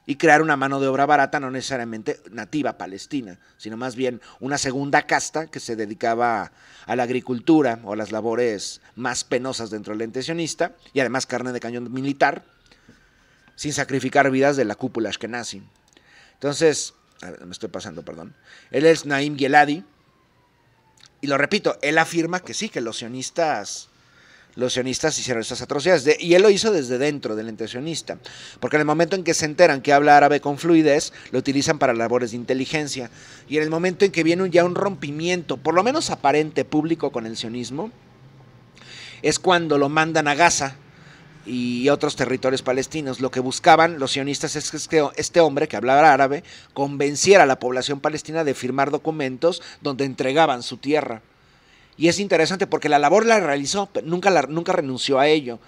y crear una mano de obra barata, no necesariamente nativa palestina, sino más bien una segunda casta que se dedicaba a la agricultura o a las labores más penosas dentro del ente sionista, y además carne de cañón militar, sin sacrificar vidas de la cúpula ashkenazi. Entonces, me estoy pasando, perdón. Él es Naim Geladi, y lo repito, él afirma que sí, que los sionistas los sionistas hicieron estas atrocidades. y él lo hizo desde dentro del ente sionista. Porque en el momento en que se enteran que habla árabe con fluidez, lo utilizan para labores de inteligencia. Y en el momento en que viene ya un rompimiento, por lo menos aparente, público con el sionismo, es cuando lo mandan a Gaza y otros territorios palestinos. Lo que buscaban los sionistas es que este, este hombre que hablaba árabe convenciera a la población palestina de firmar documentos donde entregaban su tierra. Y es interesante porque la labor la realizó, pero nunca, la, nunca renunció a ello.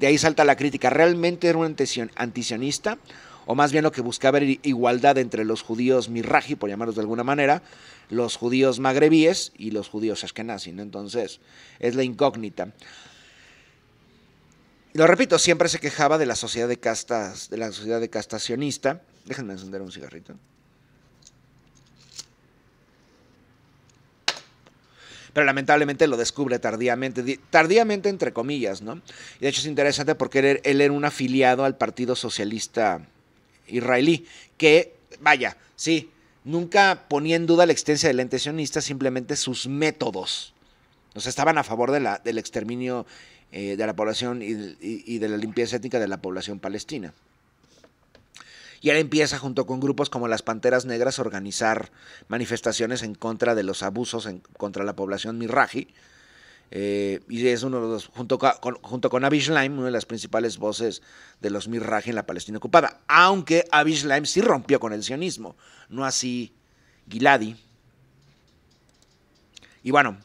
De ahí salta la crítica. ¿Realmente era un antisionista? O más bien lo que buscaba era igualdad entre los judíos mirraji, por llamarlos de alguna manera, los judíos magrebíes y los judíos que Entonces, es la incógnita. Lo repito, siempre se quejaba de la sociedad de castas, de la sociedad de castacionista. Déjenme encender un cigarrito. pero lamentablemente lo descubre tardíamente, tardíamente entre comillas, ¿no? Y de hecho es interesante porque er, él, era un afiliado al Partido Socialista Israelí, que, vaya, sí, nunca ponía en duda la existencia del la sionista, simplemente sus métodos. O sea, estaban a favor de la, del exterminio eh, de la población y, y de la limpieza étnica de la población palestina. Y él empieza junto con grupos como las Panteras Negras a organizar manifestaciones en contra de los abusos en, contra la población mirraji. Eh, y es uno de los, junto con, junto con Abish una de las principales voces de los Miraji en la Palestina ocupada. Aunque Abish Lime sí rompió con el sionismo, no así Giladi. Y bueno,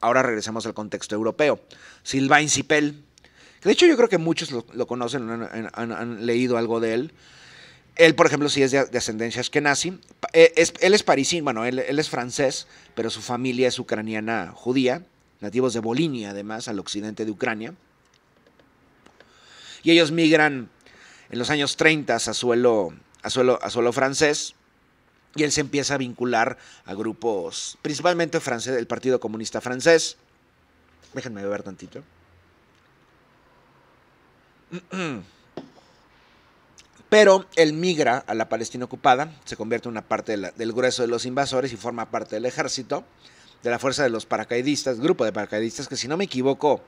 ahora regresamos al contexto europeo. Silvain Sipel, de hecho yo creo que muchos lo, conocen, han, leído algo de él, él, por ejemplo, sí es de, ascendencia eskenazi. Eh, él es parisino, bueno, él, es francés, pero su familia es ucraniana judía, nativos de Bolinia, además, al occidente de Ucrania. Y ellos migran en los años 30 a suelo, a suelo, a suelo francés. Y él se empieza a vincular a grupos, principalmente francés, el Partido Comunista Francés. Déjenme beber tantito. Pero él migra a la Palestina ocupada, se convierte en una parte del grueso de los invasores y forma parte del ejército, de la fuerza de los paracaidistas, grupo de paracaidistas que si no me equivoco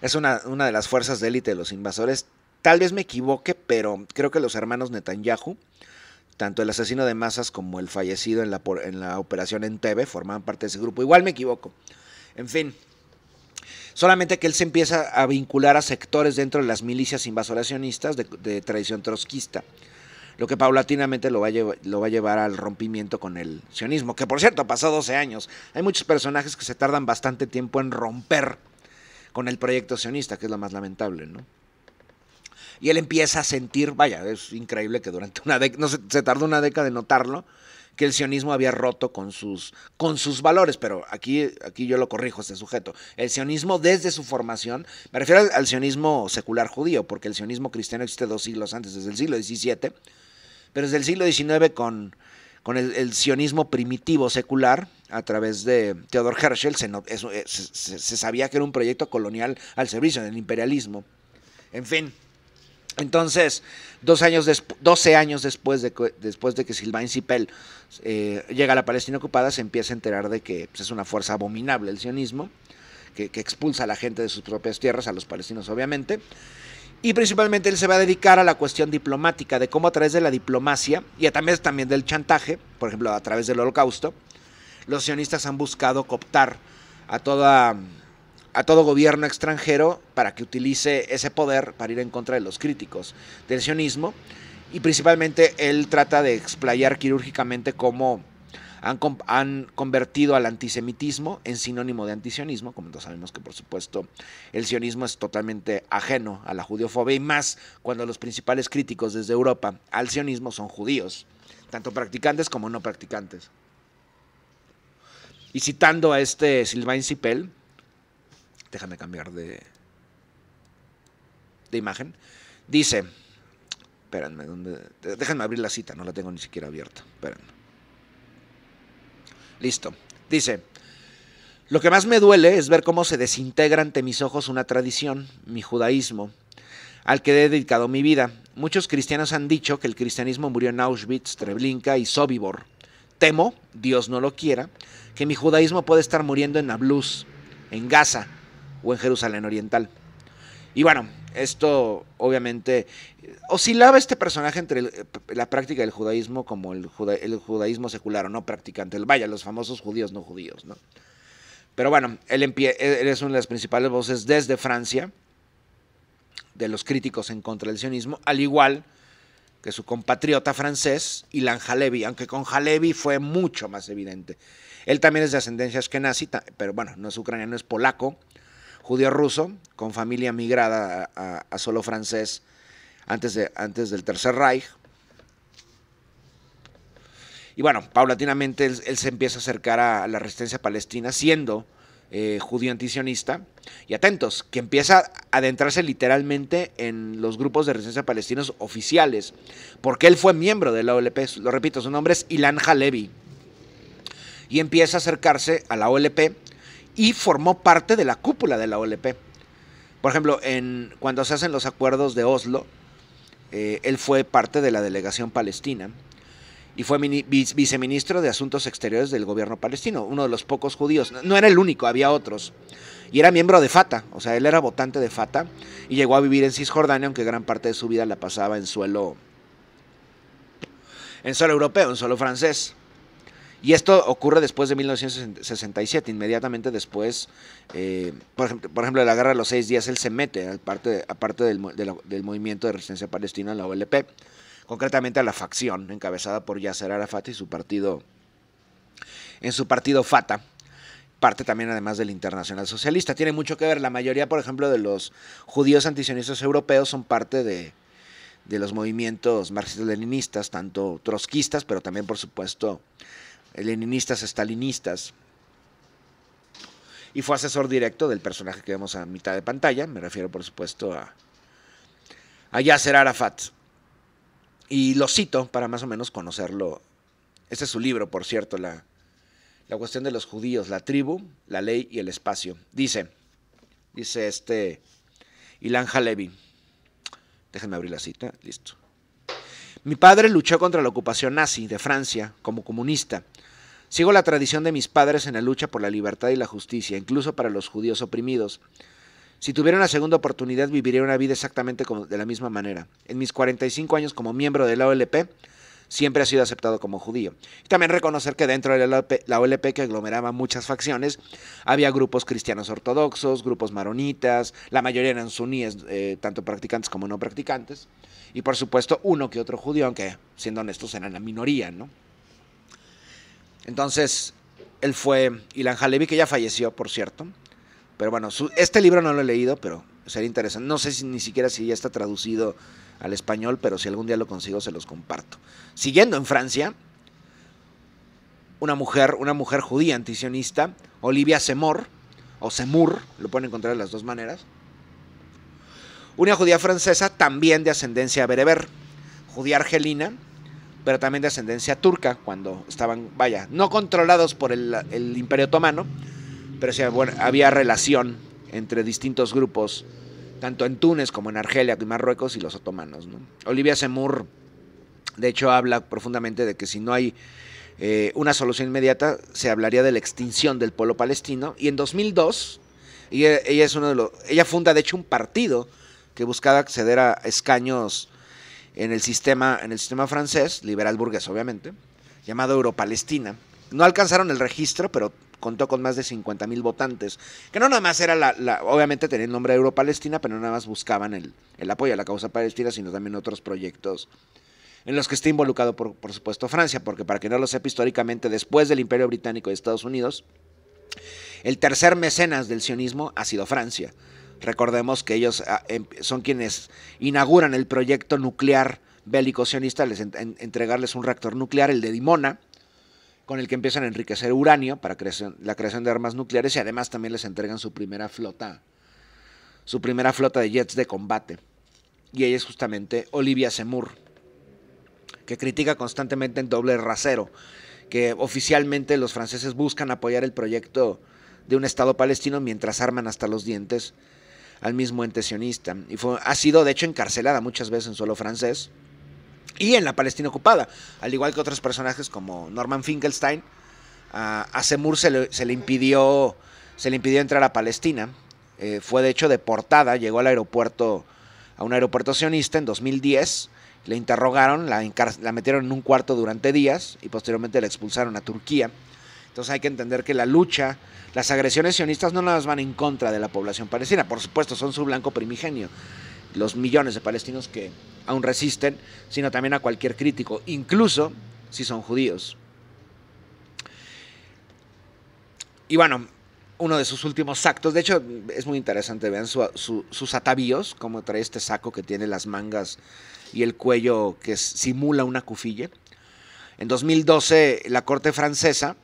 es una, de las fuerzas de élite de los invasores. Tal vez me equivoque, pero creo que los hermanos Netanyahu, tanto el asesino de masas como el fallecido en la, en la operación en Tebe, formaban parte de ese grupo. Igual me equivoco. En fin, Solamente que él se empieza a vincular a sectores dentro de las milicias invasoracionistas de, de tradición trotskista, lo que paulatinamente lo va, a llevar, al rompimiento con el sionismo, que por cierto pasó 12 años. Hay muchos personajes que se tardan bastante tiempo en romper con el proyecto sionista, que es lo más lamentable, ¿no? Y él empieza a sentir, vaya, es increíble que durante una década, no se, se tardó una década en notarlo, que el sionismo había roto con sus, con sus valores, pero aquí, aquí yo lo corrijo este sujeto. El sionismo desde su formación, me refiero al, sionismo secular judío, porque el sionismo cristiano existe dos siglos antes, desde el siglo XVII, pero desde el siglo XIX con, con el, sionismo primitivo secular a través de Theodor Herschel. Se, se, se, sabía que era un proyecto colonial al servicio del imperialismo. En fin, entonces, dos años 12 años después de, después de que Silvain Cipel eh, llega a la Palestina ocupada, se empieza a enterar de que pues, es una fuerza abominable el sionismo, que, que expulsa a la gente de sus propias tierras, a los palestinos obviamente. Y principalmente él se va a dedicar a la cuestión diplomática, de cómo a través de la diplomacia y a través también del chantaje, por ejemplo, a través del holocausto, los sionistas han buscado cooptar a toda a todo gobierno extranjero para que utilice ese poder para ir en contra de los críticos del sionismo. Y principalmente él trata de explayar quirúrgicamente cómo han, convertido al antisemitismo en sinónimo de antisionismo, como todos sabemos que por supuesto el sionismo es totalmente ajeno a la judiofobia y más cuando los principales críticos desde Europa al sionismo son judíos, tanto practicantes como no practicantes. Y citando a este Silvain Cipel, Déjame cambiar de, de imagen. Dice, espérenme, déjenme abrir la cita, no la tengo ni siquiera abierta. Listo. Dice, lo que más me duele es ver cómo se desintegra ante mis ojos una tradición, mi judaísmo, al que he dedicado mi vida. Muchos cristianos han dicho que el cristianismo murió en Auschwitz, Treblinka y Sobibor. Temo, Dios no lo quiera, que mi judaísmo puede estar muriendo en Ablus, en Gaza, o en Jerusalén Oriental. Y bueno, esto obviamente oscilaba este personaje entre la práctica del judaísmo como el, judaísmo secular o no practicante, el vaya, los famosos judíos no judíos, Pero bueno, él, es una de las principales voces desde Francia de los críticos en contra del sionismo, al igual que su compatriota francés, Ilan Halevi, aunque con Halevi fue mucho más evidente. Él también es de ascendencia esquenazita, pero bueno, no es ucraniano, es polaco judío ruso, con familia migrada a, solo francés antes, de, antes del Tercer Reich. Y bueno, paulatinamente él, se empieza a acercar a, la resistencia palestina siendo eh, judío antisionista. Y atentos, que empieza a adentrarse literalmente en los grupos de resistencia palestinos oficiales, porque él fue miembro de la OLP, lo repito, su nombre es Ilan Halevi. Y empieza a acercarse a la OLP y formó parte de la cúpula de la OLP. Por ejemplo, en, cuando se hacen los acuerdos de Oslo, eh, él fue parte de la delegación palestina y fue viceministro de Asuntos Exteriores del gobierno palestino, uno de los pocos judíos. No era el único, había otros. Y era miembro de FATA, o sea, él era votante de FATA y llegó a vivir en Cisjordania, aunque gran parte de su vida la pasaba en suelo, en suelo europeo, en suelo francés. Y esto ocurre después de 1967, inmediatamente después, eh, por, ejemplo, por ejemplo, la guerra de los seis días, él se mete, aparte, parte del, movimiento de resistencia palestina, la OLP, concretamente a la facción encabezada por Yasser Arafat y su partido, en su partido FATA, parte también además del Internacional Socialista. Tiene mucho que ver, la mayoría, por ejemplo, de los judíos antisionistas europeos son parte de, de los movimientos marxistas-leninistas, tanto trotskistas, pero también, por supuesto, leninistas, estalinistas. Y fue asesor directo del personaje que vemos a mitad de pantalla, me refiero por supuesto a, Yasser Arafat. Y lo cito para más o menos conocerlo. Este es su libro, por cierto, la, la cuestión de los judíos, la tribu, la ley y el espacio. Dice, dice este Ilan Halevi. Déjenme abrir la cita, listo. Mi padre luchó contra la ocupación nazi de Francia como comunista Sigo la tradición de mis padres en la lucha por la libertad y la justicia, incluso para los judíos oprimidos. Si tuviera una segunda oportunidad, viviría una vida exactamente como, de la misma manera. En mis 45 años como miembro de la OLP, siempre ha sido aceptado como judío. Y también reconocer que dentro de la OLP, que aglomeraba muchas facciones, había grupos cristianos ortodoxos, grupos maronitas, la mayoría eran suníes, eh, tanto practicantes como no practicantes, y por supuesto uno que otro judío, aunque siendo honestos eran la minoría, ¿no? Entonces, él fue Ilan Halevi, que ya falleció, por cierto. Pero bueno, este libro no lo he leído, pero sería interesante. No sé si, ni siquiera si ya está traducido al español, pero si algún día lo consigo se los comparto. Siguiendo en Francia, una mujer, una mujer judía antisionista, Olivia Semor, o Semur, lo pueden encontrar de las dos maneras. Una judía francesa también de ascendencia bereber, judía argelina, pero también de ascendencia turca, cuando estaban, vaya, no controlados por el, Imperio Otomano, pero sí, había relación entre distintos grupos, tanto en Túnez como en Argelia y Marruecos y los otomanos. Olivia Semur, de hecho, habla profundamente de que si no hay eh, una solución inmediata, se hablaría de la extinción del pueblo palestino. Y en 2002, ella, es uno de los, ella funda, de hecho, un partido que buscaba acceder a escaños en el sistema, en el sistema francés, liberal burgués obviamente, llamado Europalestina. No alcanzaron el registro, pero contó con más de 50 mil votantes, que no nada más era la, obviamente tenía el nombre de Europalestina, pero no nada más buscaban el, apoyo a la causa palestina, sino también otros proyectos en los que está involucrado, por, por supuesto, Francia, porque para que no lo sepa históricamente, después del Imperio Británico de Estados Unidos, el tercer mecenas del sionismo ha sido Francia. Recordemos que ellos ah, em, son quienes inauguran el proyecto nuclear bélico sionista, les entregarles un reactor nuclear, el de Dimona, con el que empiezan a enriquecer uranio para la creación de armas nucleares y además también les entregan su primera flota, su primera flota de jets de combate. Y ella es justamente Olivia Semur, que critica constantemente en doble rasero, que oficialmente los franceses buscan apoyar el proyecto de un Estado palestino mientras arman hasta los dientes al mismo ente sionista. Y fue, ha sido, de hecho, encarcelada muchas veces en suelo francés y en la Palestina ocupada, al igual que otros personajes como Norman Finkelstein. A, Semur se le, impidió, se le impidió entrar a Palestina. Eh, fue, de hecho, deportada, llegó al aeropuerto, a un aeropuerto sionista en 2010. Le interrogaron, la, la metieron en un cuarto durante días y posteriormente la expulsaron a Turquía. Entonces hay que entender que la lucha, las agresiones sionistas no las van en contra de la población palestina, por supuesto, son su blanco primigenio, los millones de palestinos que aún resisten, sino también a cualquier crítico, incluso si son judíos. Y bueno, uno de sus últimos actos. De hecho, es muy interesante. Vean sus atavíos, como trae este saco que tiene las mangas y el cuello que simula una cufille. En 2012, la corte francesa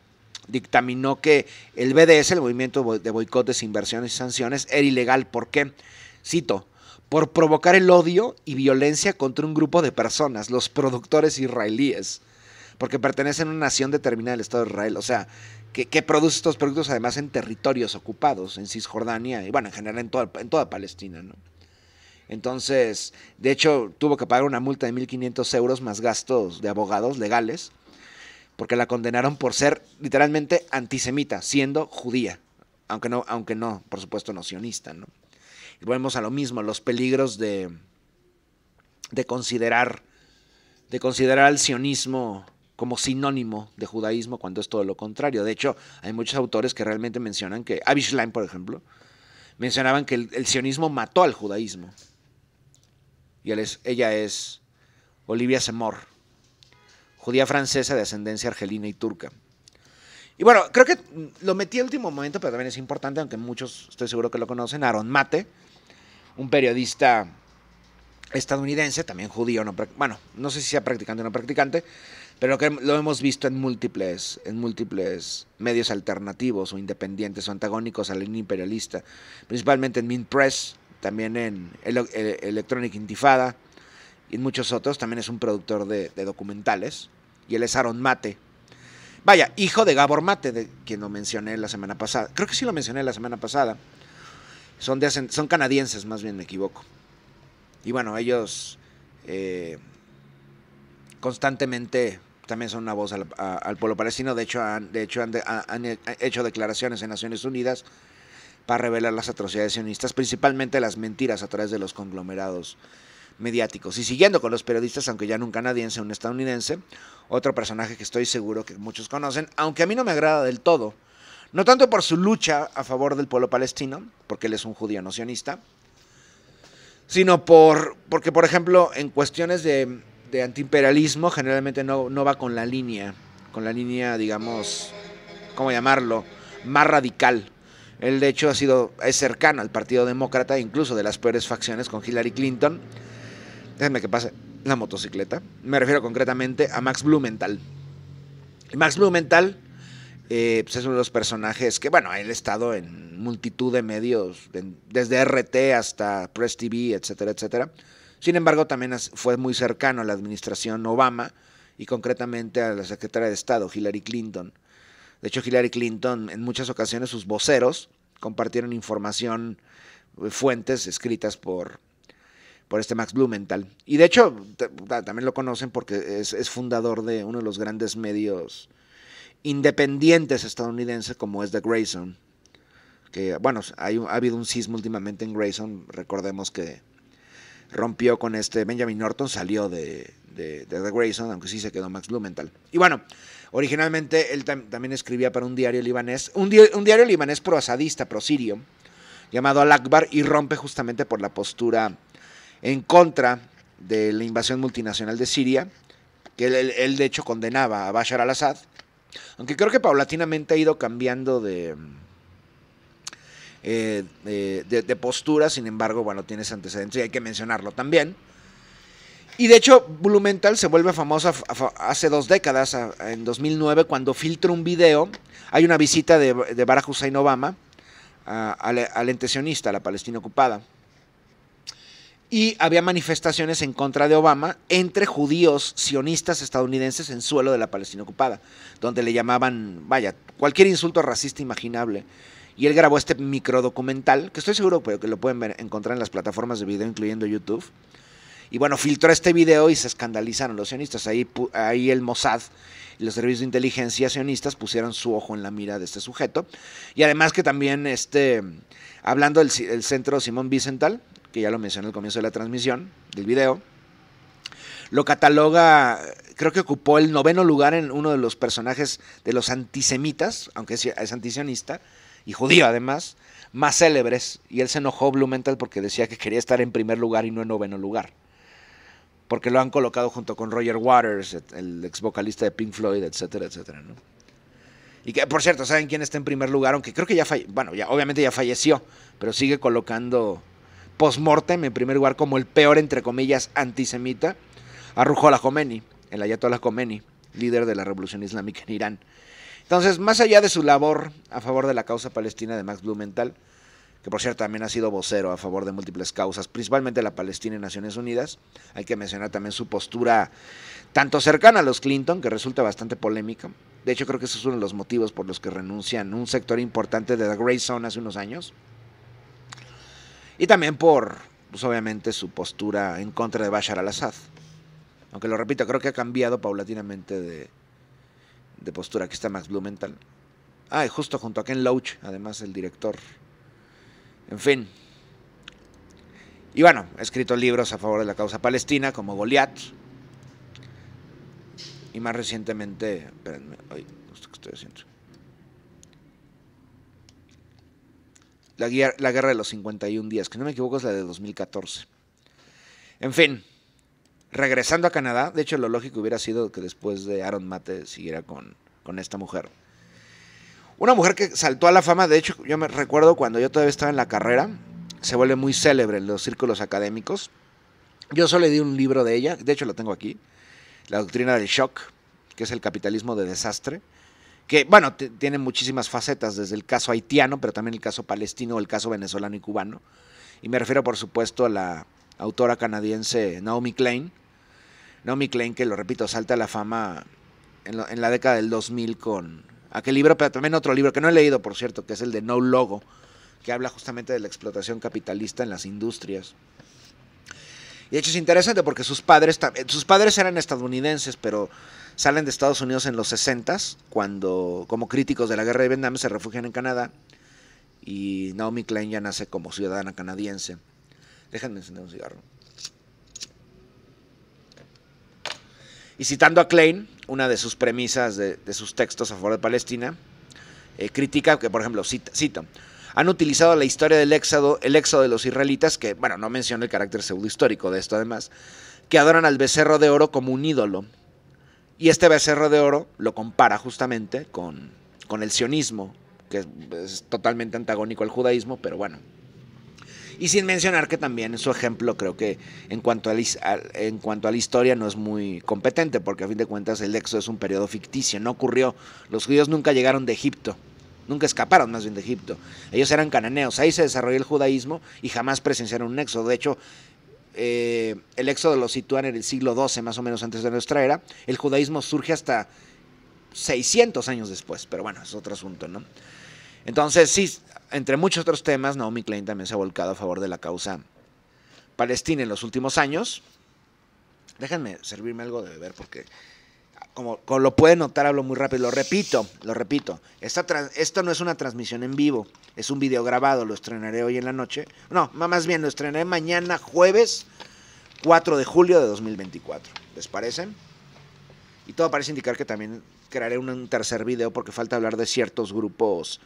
dictaminó que el BDS, el Movimiento de boicotes, Inversiones y Sanciones, era ilegal. ¿Por qué? Cito, por provocar el odio y violencia contra un grupo de personas, los productores israelíes, porque pertenecen a una nación determinada del Estado de Israel, o sea, que, produce estos productos además en territorios ocupados, en Cisjordania y bueno, en general en toda, Palestina, Entonces, de hecho, tuvo que pagar una multa de 1.500 euros más gastos de abogados legales porque la condenaron por ser literalmente antisemita, siendo judía, aunque no, aunque no por supuesto, no sionista. Y volvemos a lo mismo, los peligros de, de considerar de considerar al sionismo como sinónimo de judaísmo cuando es todo lo contrario. De hecho, hay muchos autores que realmente mencionan que, Abishlein, por ejemplo, mencionaban que el, sionismo mató al judaísmo. Y ella es Olivia Semor, judía francesa de ascendencia argelina y turca. Y bueno, creo que lo metí al último momento, pero también es importante, aunque muchos estoy seguro que lo conocen, Aaron Mate, un periodista estadounidense, también judío, no, bueno, no sé si sea practicante o no practicante, pero que lo hemos visto en múltiples, en múltiples medios alternativos o independientes o antagónicos a la línea imperialista, principalmente en Mint Press, también en eh, Electronic Intifada, y muchos otros. También es un productor de, documentales. Y él es Aaron Mate. Vaya, hijo de Gabor Mate, de quien lo mencioné la semana pasada. Creo que sí lo mencioné la semana pasada. Son, de, son canadienses, más bien me equivoco. Y bueno, ellos eh, constantemente también son una voz al, pueblo palestino. De hecho, de hecho han, eh, han, hecho declaraciones en Naciones Unidas para revelar las atrocidades sionistas, principalmente las mentiras a través de los conglomerados mediáticos. Y siguiendo con los periodistas, aunque ya no un canadiense, un estadounidense, otro personaje que estoy seguro que muchos conocen, aunque a mí no me agrada del todo, no tanto por su lucha a favor del pueblo palestino, porque él es un judío no sino por, porque, por ejemplo, en cuestiones de, antiimperialismo generalmente no, no va con la línea, con la línea, digamos, ¿cómo llamarlo?, más radical. Él de hecho ha sido es cercano al Partido Demócrata, incluso de las peores facciones con Hillary Clinton déjenme que pase la motocicleta. Me refiero concretamente a Max Blumenthal. Max Blumenthal eh, pues es uno de los personajes que, bueno, él ha estado en multitud de medios, desde RT hasta Press TV, etcétera, etcétera. Sin embargo, también fue muy cercano a la administración Obama y concretamente a la secretaria de Estado, Hillary Clinton. De hecho, Hillary Clinton en muchas ocasiones sus voceros compartieron información, eh, fuentes escritas por por este Max Blumenthal. Y de hecho, también lo conocen porque es, fundador de uno de los grandes medios independientes estadounidenses como es The Grayson. Que, bueno, ha habido un sismo últimamente en Grayson. Recordemos que rompió con este Benjamin Norton, salió de, The Grayson, aunque sí se quedó Max Blumenthal. Y bueno, originalmente él también escribía para un diario libanés, un, diario un diario libanés pro sirio, llamado Al-Akbar, y rompe justamente por la postura en contra de la invasión multinacional de Siria, que él, de hecho condenaba a Bashar al-Assad, aunque creo que paulatinamente ha ido cambiando eh, de, de, postura, sin embargo, bueno, tiene ese antecedente y hay que mencionarlo también. Y de hecho, Blumenthal se vuelve famosa hace dos décadas, en 2009, cuando filtra un video. Hay una visita de, Barack Hussein Obama al, al entesionista, a la Palestina ocupada y había manifestaciones en contra de Obama entre judíos sionistas estadounidenses en suelo de la Palestina ocupada, donde le llamaban, vaya, cualquier insulto racista imaginable. Y él grabó este microdocumental, que estoy seguro que lo pueden encontrar en las plataformas de video, incluyendo YouTube. Y bueno, filtró este video y se escandalizaron los sionistas. Ahí, ahí el Mossad y los servicios de inteligencia sionistas pusieron su ojo en la mira de este sujeto. Y además que también, este, hablando del centro Simón Bicental, que ya lo mencioné al comienzo de la transmisión, del video, lo cataloga, creo que ocupó el noveno lugar en uno de los personajes de los antisemitas, aunque es antisionista y judío además, más célebres. Y él se enojó Blumenthal porque decía que quería estar en primer lugar y no en noveno lugar. Porque lo han colocado junto con Roger Waters, el ex vocalista de Pink Floyd, etcétera, etcétera. Y que, por cierto, ¿saben quién está en primer lugar? Aunque creo que ya, falleció, bueno, ya, obviamente ya falleció, pero sigue colocando post en primer lugar como el peor, entre comillas, antisemita a al Khomeini, el ayatollah Khomeini, líder de la revolución islámica en Irán. Entonces, más allá de su labor a favor de la causa palestina de Max Blumenthal, que por cierto también ha sido vocero a favor de múltiples causas, principalmente la Palestina y Naciones Unidas. Hay que mencionar también su postura tanto cercana a los Clinton, que resulta bastante polémica. De hecho, creo que eso es uno de los motivos por los que renuncian un sector importante de la Grey Zone hace unos años, y también por, pues obviamente, su postura en contra de Bashar al-Assad. Aunque lo repito, creo que ha cambiado paulatinamente de, postura. Aquí está Max Blumenthal. Ah, y justo junto a Ken Loach, además el director. En fin. Y bueno, ha escrito libros a favor de la causa palestina, como Goliath. Y más recientemente, espérenme, estoy haciendo? la, Guerra de los 51 Días, que no me equivoco es la de 2014. En fin, regresando a Canadá, de hecho lo lógico hubiera sido que después de Aaron Mate siguiera con, con esta mujer. Una mujer que saltó a la fama, de hecho yo me recuerdo cuando yo todavía estaba en la carrera, se vuelve muy célebre en los círculos académicos. Yo solo le di un libro de ella, de hecho lo tengo aquí, La Doctrina del Shock, que es el capitalismo de desastre que, bueno, tiene muchísimas facetas, desde el caso haitiano, pero también el caso palestino, el caso venezolano y cubano. Y me refiero, por supuesto, a la autora canadiense Naomi Klein. Naomi Klein, que lo repito, salta a la fama en, la década del 2000 con aquel libro, pero también otro libro que no he leído, por cierto, que es el de No Logo, que habla justamente de la explotación capitalista en las industrias. Y de hecho es interesante porque sus padres, sus padres eran estadounidenses, pero salen de Estados Unidos en los 60 cuando como críticos de la guerra de Vietnam se refugian en Canadá y Naomi Klein ya nace como ciudadana canadiense. Déjenme encender un cigarro. Y citando a Klein, una de sus premisas de, sus textos a favor de Palestina, eh, critica que, por ejemplo, cita, han utilizado la historia del éxodo, el éxodo de los israelitas, que, bueno, no menciona el carácter pseudo histórico de esto además, que adoran al becerro de oro como un ídolo, y este becerro de oro lo compara justamente con, el sionismo, que es, totalmente antagónico al judaísmo, pero bueno, y sin mencionar que también su ejemplo creo que en cuanto, a la, en cuanto a la, historia no es muy competente, porque a fin de cuentas el Éxodo es un periodo ficticio, no ocurrió. Los judíos nunca llegaron de Egipto, nunca escaparon más bien de Egipto. Ellos eran cananeos, ahí se desarrolló el judaísmo y jamás presenciaron un Éxodo. De hecho, eh, el éxodo lo sitúan en el siglo XII, más o menos antes de nuestra era, el judaísmo surge hasta 600 años después, pero bueno, es otro asunto, ¿no? Entonces, sí, entre muchos otros temas, Naomi Klein también se ha volcado a favor de la causa palestina en los últimos años. Déjenme servirme algo de beber porque como, lo pueden notar, hablo muy rápido. Lo repito, lo repito. esto no es una transmisión en vivo, es un video grabado. Lo estrenaré hoy en la noche. No, más bien lo estrenaré mañana, jueves 4 de julio de 2024. ¿Les parece? Y todo parece indicar que también crearé un tercer video porque falta hablar de ciertos grupos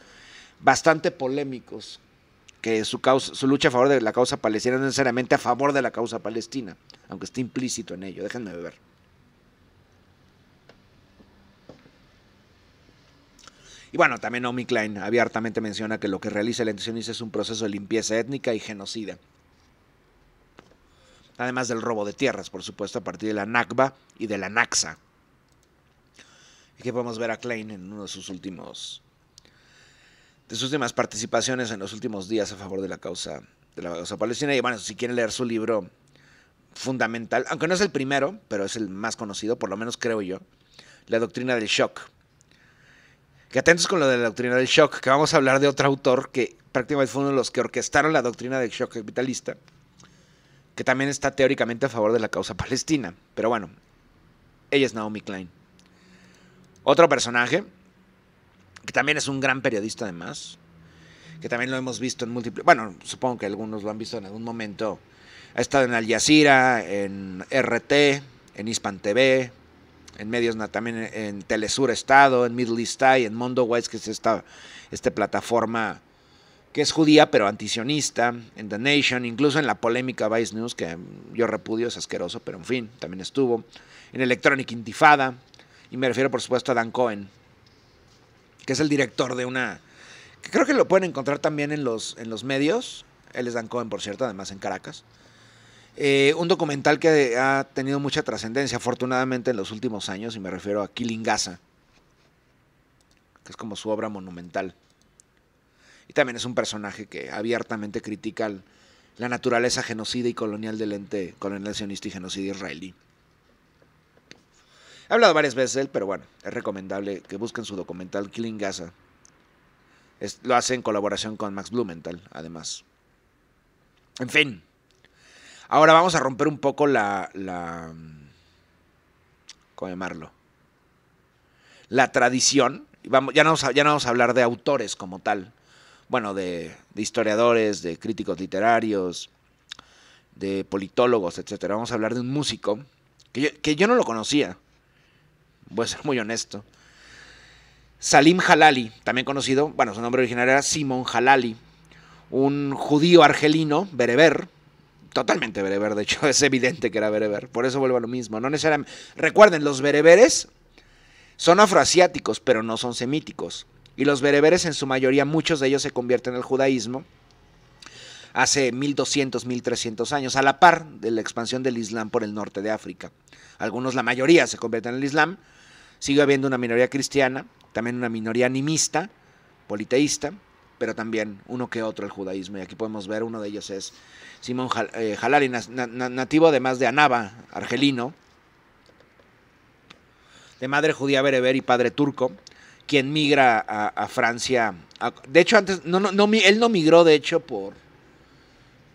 bastante polémicos que su, causa, su lucha a favor de la causa palestina no necesariamente a favor de la causa palestina, aunque esté implícito en ello. Déjenme ver. Y bueno, también Omi Klein abiertamente menciona que lo que realiza el antisionista es un proceso de limpieza étnica y genocida. Además del robo de tierras, por supuesto, a partir de la Nakba y de la NAXA. Y que podemos ver a Klein en uno de sus últimos. de sus últimas participaciones en los últimos días a favor de la causa de la causa palestina. Y bueno, si quieren leer su libro fundamental, aunque no es el primero, pero es el más conocido, por lo menos creo yo, La doctrina del shock, que atentos con lo de la doctrina del shock, que vamos a hablar de otro autor que prácticamente fue uno de los que orquestaron la doctrina del shock capitalista, que también está teóricamente a favor de la causa palestina. Pero bueno, ella es Naomi Klein. Otro personaje, que también es un gran periodista además, que también lo hemos visto en múltiples, bueno, supongo que algunos lo han visto en algún momento, ha estado en Al Jazeera, en RT, en Hispan TV, en medios también en Telesur Estado, en Middle East Eye, en Mondo Wise, que es esta, esta plataforma que es judía pero antisionista, en The Nation, incluso en la polémica Vice News, que mm, yo repudio, es asqueroso, pero en fin, también estuvo, en Electronic Intifada, y me refiero por supuesto a Dan Cohen, que es el director de una, que creo que lo pueden encontrar también en los, en los medios, él es Dan Cohen por cierto, además en Caracas, eh, un documental que ha tenido mucha trascendencia, afortunadamente, en los últimos años, y me refiero a Killing Gaza, que es como su obra monumental. Y también es un personaje que abiertamente critica la naturaleza genocida y colonial del ente colonial sionista y genocida israelí. He hablado varias veces de él, pero bueno, es recomendable que busquen su documental Killing Gaza. lo hace en colaboración con Max Blumenthal, además. En fin, Ahora vamos a romper un poco la, ¿cómo llamarlo? La tradición. Vamos, ya, no vamos a, ya vamos a hablar de autores como tal. Bueno, de, historiadores, de críticos literarios, de politólogos, etcétera. Vamos a hablar de un músico que yo, no lo conocía. Voy a ser muy honesto. Salim Halali, también conocido, bueno, su nombre original era Simon Halali, un judío argelino, bereber, totalmente bereber, de hecho, es evidente que era bereber, por eso vuelvo a lo mismo, no recuerden, los bereberes son afroasiáticos, pero no son semíticos, y los bereberes en su mayoría, muchos de ellos se convierten al judaísmo hace 1200, 1300 años, a la par de la expansión del Islam por el norte de África. Algunos, la mayoría, se convierten al Islam, sigue habiendo una minoría cristiana, también una minoría animista, politeísta, pero también uno que otro el judaísmo. Y aquí podemos ver, uno de ellos es Simón Halari, eh, nativo además de Anaba, argelino, de madre judía bereber y padre turco, quien migra a, Francia. de hecho, antes, no, no, no, él no migró, de hecho, por,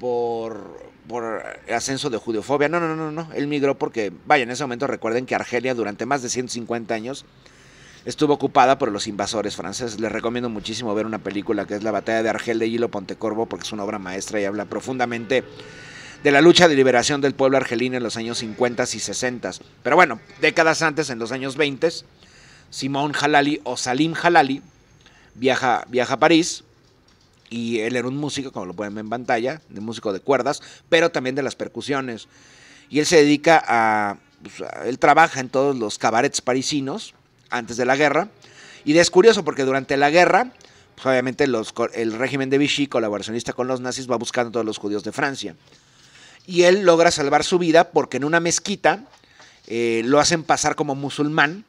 por, por ascenso de judiofobia. no, no, no, no. Él migró porque, vaya, en ese momento recuerden que Argelia durante más de 150 años estuvo ocupada por los invasores franceses. Les recomiendo muchísimo ver una película que es La batalla de Argel de Hilo Pontecorvo porque es una obra maestra y habla profundamente de la lucha de liberación del pueblo argelino en los años 50 y 60. Pero bueno, décadas antes, en los años 20, Simón Halali o Salim Halali... viaja, viaja a París y él era un músico, como lo pueden ver en pantalla, de músico de cuerdas, pero también de las percusiones. Y él se dedica a, pues, a él trabaja en todos los cabarets parisinos antes de la guerra. Y es curioso porque durante la guerra, pues, obviamente el régimen de Vichy, colaboracionista con los nazis, va buscando a todos los judíos de Francia. Y él logra salvar su vida porque en una mezquita eh, lo hacen pasar como musulmán.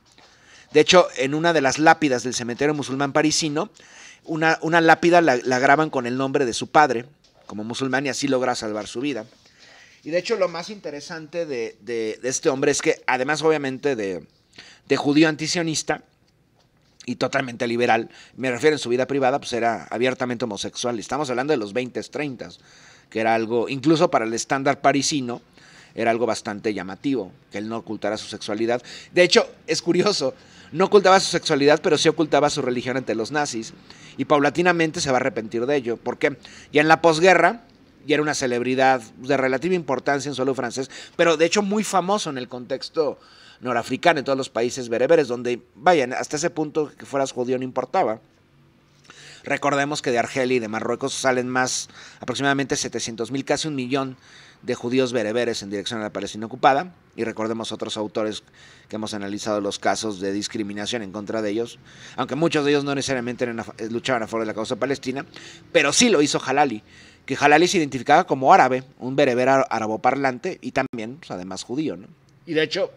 De hecho, en una de las lápidas del cementerio musulmán parisino, una, lápida la, graban con el nombre de su padre como musulmán y así logra salvar su vida. Y de hecho lo más interesante de, de este hombre es que, además obviamente de, de judío antisionista y totalmente liberal, me refiero en su vida privada, pues era abiertamente homosexual. Estamos hablando de los 20s, 30 que era algo, incluso para el estándar parisino, era algo bastante llamativo, que él no ocultara su sexualidad. De hecho, es curioso, no ocultaba su sexualidad, pero sí ocultaba su religión ante los nazis, y paulatinamente se va a arrepentir de ello, porque ya en la posguerra, y era una celebridad de relativa importancia en suelo francés, pero de hecho muy famoso en el contexto norafricana, en todos los países bereberes, donde, vayan, hasta ese punto que fueras judío no importaba. Recordemos que de Argelia y de Marruecos salen más, aproximadamente 700 mil, casi un millón de judíos bereberes en dirección a la Palestina ocupada. Y recordemos otros autores que hemos analizado los casos de discriminación en contra de ellos, aunque muchos de ellos no necesariamente eh, luchaban a favor de la causa palestina, pero sí lo hizo Jalali, que Jalali se identificaba como árabe, un bereber árabe parlante y también, pues, además, judío. ¿no? Y de hecho,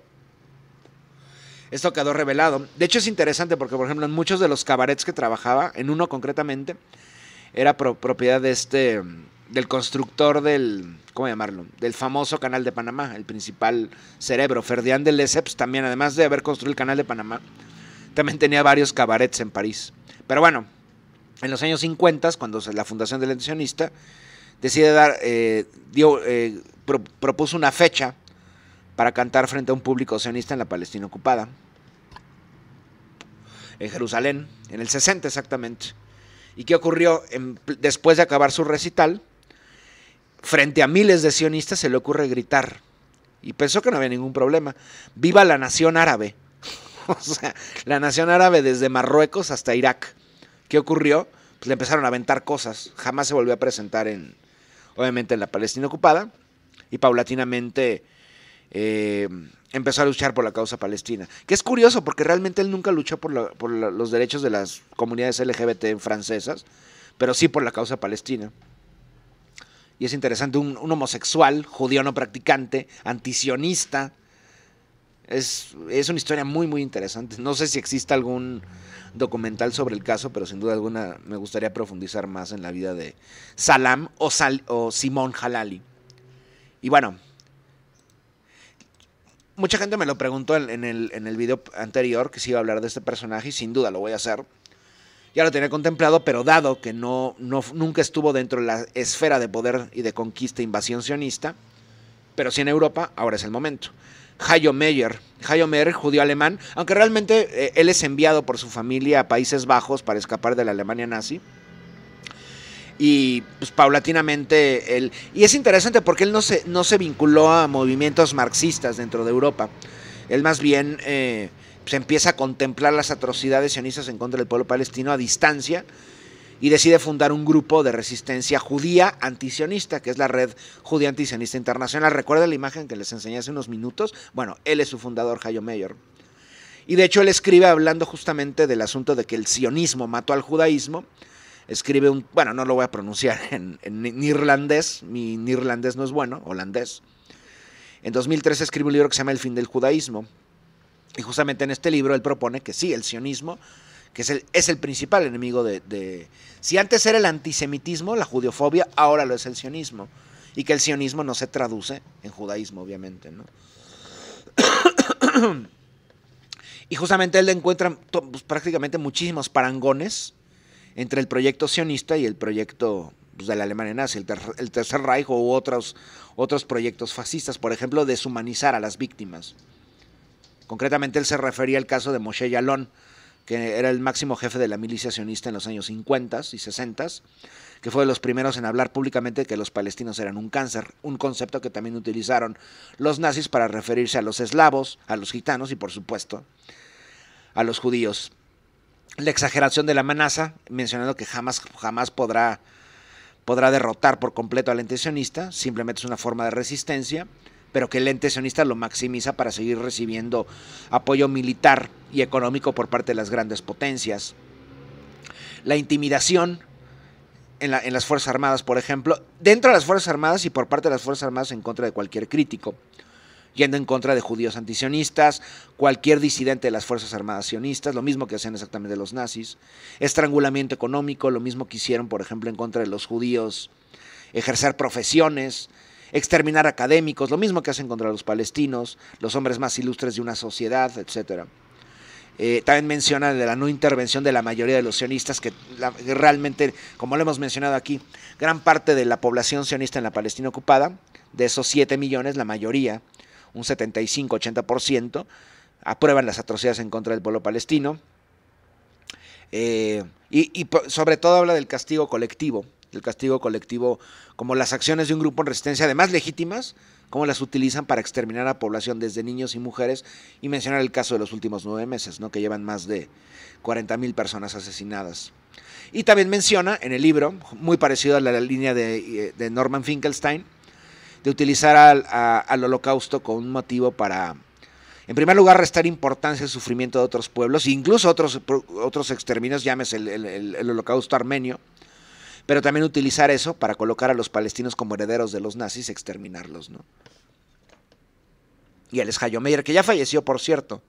esto quedó revelado. De hecho es interesante porque, por ejemplo, en muchos de los cabarets que trabajaba, en uno concretamente, era propiedad de este, del constructor del, ¿cómo llamarlo? Del famoso Canal de Panamá, el principal cerebro, Ferdinand de Lesseps, pues, también, además de haber construido el Canal de Panamá, también tenía varios cabarets en París. Pero bueno, en los años 50, cuando la Fundación del Edicionista decide dar, eh, eh, propuso una fecha para cantar frente a un público sionista en la Palestina ocupada, en Jerusalén, en el 60 exactamente. ¿Y qué ocurrió? después de acabar su recital, frente a miles de sionistas se le ocurre gritar. Y pensó que no había ningún problema. ¡Viva la nación árabe! o sea, la nación árabe desde Marruecos hasta Irak. ¿Qué ocurrió? Pues le empezaron a aventar cosas. Jamás se volvió a presentar en, obviamente, en la Palestina ocupada. Y paulatinamente eh, empezó a luchar por la causa palestina. Que es curioso porque realmente él nunca luchó por, los derechos de las comunidades LGBT francesas, pero sí por la causa palestina. Y es interesante, un, homosexual, judío no practicante, antisionista. Es, es una historia muy, muy interesante. No sé si existe algún documental sobre el caso, pero sin duda alguna me gustaría profundizar más en la vida de Salam o, o Simón Halali. Y bueno, mucha gente me lo preguntó en, el, en video anterior que si iba a hablar de este personaje y sin duda lo voy a hacer. Ya lo tenía contemplado, pero dado que no, nunca estuvo dentro de la esfera de poder y de conquista invasión sionista, pero sí en Europa, ahora es el momento. Hayo Meyer, Hayo Meyer, judío alemán, aunque realmente eh, él es enviado por su familia a Países Bajos para escapar de la Alemania nazi y pues, paulatinamente él... Y es interesante porque él no se, no se vinculó a movimientos marxistas dentro de Europa. Él más bien eh, se pues, empieza a contemplar las atrocidades sionistas en contra del pueblo palestino a distancia y decide fundar un grupo de resistencia judía antisionista, que es la Red Judía Antisionista Internacional. ¿Recuerda la imagen que les enseñé hace unos minutos? Bueno, él es su fundador, Jayo Mayor. Y de hecho él escribe hablando justamente del asunto de que el sionismo mató al judaísmo escribe un, bueno, no lo voy a pronunciar en, irlandés, mi irlandés no es bueno, holandés. En 2013 escribe un libro que se llama El fin del judaísmo. Y justamente en este libro él propone que sí, el sionismo, que es el, es el principal enemigo de, Si antes era el antisemitismo, la judiofobia, ahora lo es el sionismo. Y que el sionismo no se traduce en judaísmo, obviamente, ¿no? y justamente él encuentra pues, prácticamente muchísimos parangones entre el proyecto sionista y el proyecto pues, de la Alemania nazi, el, Tercer Reich u otros, otros proyectos fascistas, por ejemplo, deshumanizar a las víctimas. Concretamente él se refería al caso de Moshe Yalón, que era el máximo jefe de la milicia sionista en los años 50 y 60, que fue de los primeros en hablar públicamente que los palestinos eran un cáncer, un concepto que también utilizaron los nazis para referirse a los eslavos, a los gitanos y por supuesto a los judíos la exageración de la amenaza, mencionando que jamás, jamás podrá, podrá derrotar por completo al ente sionista, simplemente es una forma de resistencia, pero que el ente sionista lo maximiza para seguir recibiendo apoyo militar y económico por parte de las grandes potencias. La intimidación en las Fuerzas Armadas, por ejemplo, dentro de las Fuerzas Armadas y por parte de las Fuerzas Armadas en contra de cualquier crítico yendo en contra de judíos antisionistas, cualquier disidente de las Fuerzas Armadas sionistas, lo mismo que hacían exactamente los nazis, estrangulamiento económico, lo mismo que hicieron, por ejemplo, en contra de los judíos, ejercer profesiones, exterminar académicos, lo mismo que hacen contra los palestinos, los hombres más ilustres de una sociedad, etcétera. Eh, también menciona de la no intervención de la mayoría de los sionistas, que, realmente, como lo hemos mencionado aquí, gran parte de la población sionista en la Palestina ocupada, de esos 7 millones, la mayoría un 75-80%, aprueban las atrocidades en contra del pueblo palestino, eh, y, sobre todo habla del castigo colectivo, del castigo colectivo como las acciones de un grupo en resistencia, además legítimas, como las utilizan para exterminar a la población desde niños y mujeres, y mencionar el caso de los últimos nueve meses, ¿no? que llevan más de 40 mil personas asesinadas. Y también menciona en el libro, muy parecido a la, línea de eh, Norman Finkelstein, de utilizar al, holocausto como un motivo para, en primer lugar, restar importancia al sufrimiento de otros pueblos, incluso otros, otros exterminios, llámese el, holocausto armenio, pero también utilizar eso para colocar a los palestinos como herederos de los nazis, exterminarlos, ¿no? Y el Jayo Meyer, que ya falleció, por cierto.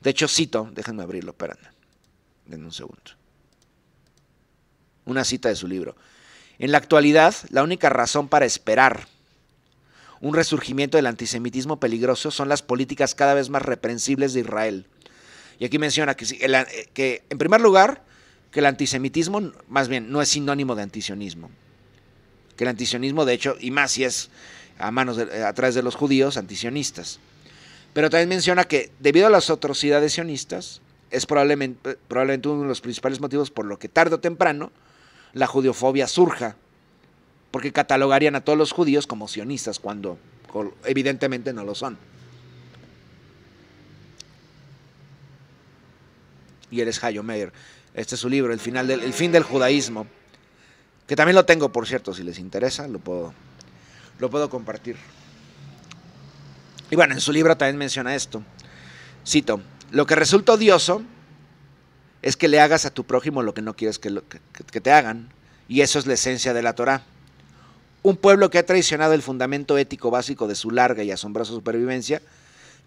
De hecho, cito, déjenme abrirlo, espérenme, en un segundo. Una cita de su libro. En la actualidad, la única razón para esperar un resurgimiento del antisemitismo peligroso son las políticas cada vez más reprensibles de Israel. Y aquí menciona que, eh, que en primer lugar, que el antisemitismo, más bien, no es sinónimo de antisionismo. Que el antisionismo, de hecho, y más si es a, manos a través de los judíos antisionistas. Pero también menciona que debido a las atrocidades sionistas, es probablemente, probablemente uno de los principales motivos por lo que tarde o temprano la judiofobia surja porque catalogarían a todos los judíos como sionistas cuando evidentemente no lo son. Y él es Hayo Meyer. Este es su libro, el, final del, fin del judaísmo, que también lo tengo, por cierto, si les interesa, lo puedo, compartir. Y bueno, en su libro también menciona esto. Cito, lo que resulta odioso es que le hagas a tu prójimo lo que no quieres que, que te hagan, y eso es la esencia de la Torah. Un pueblo que ha traicionado el fundamento ético básico de su larga y asombrosa supervivencia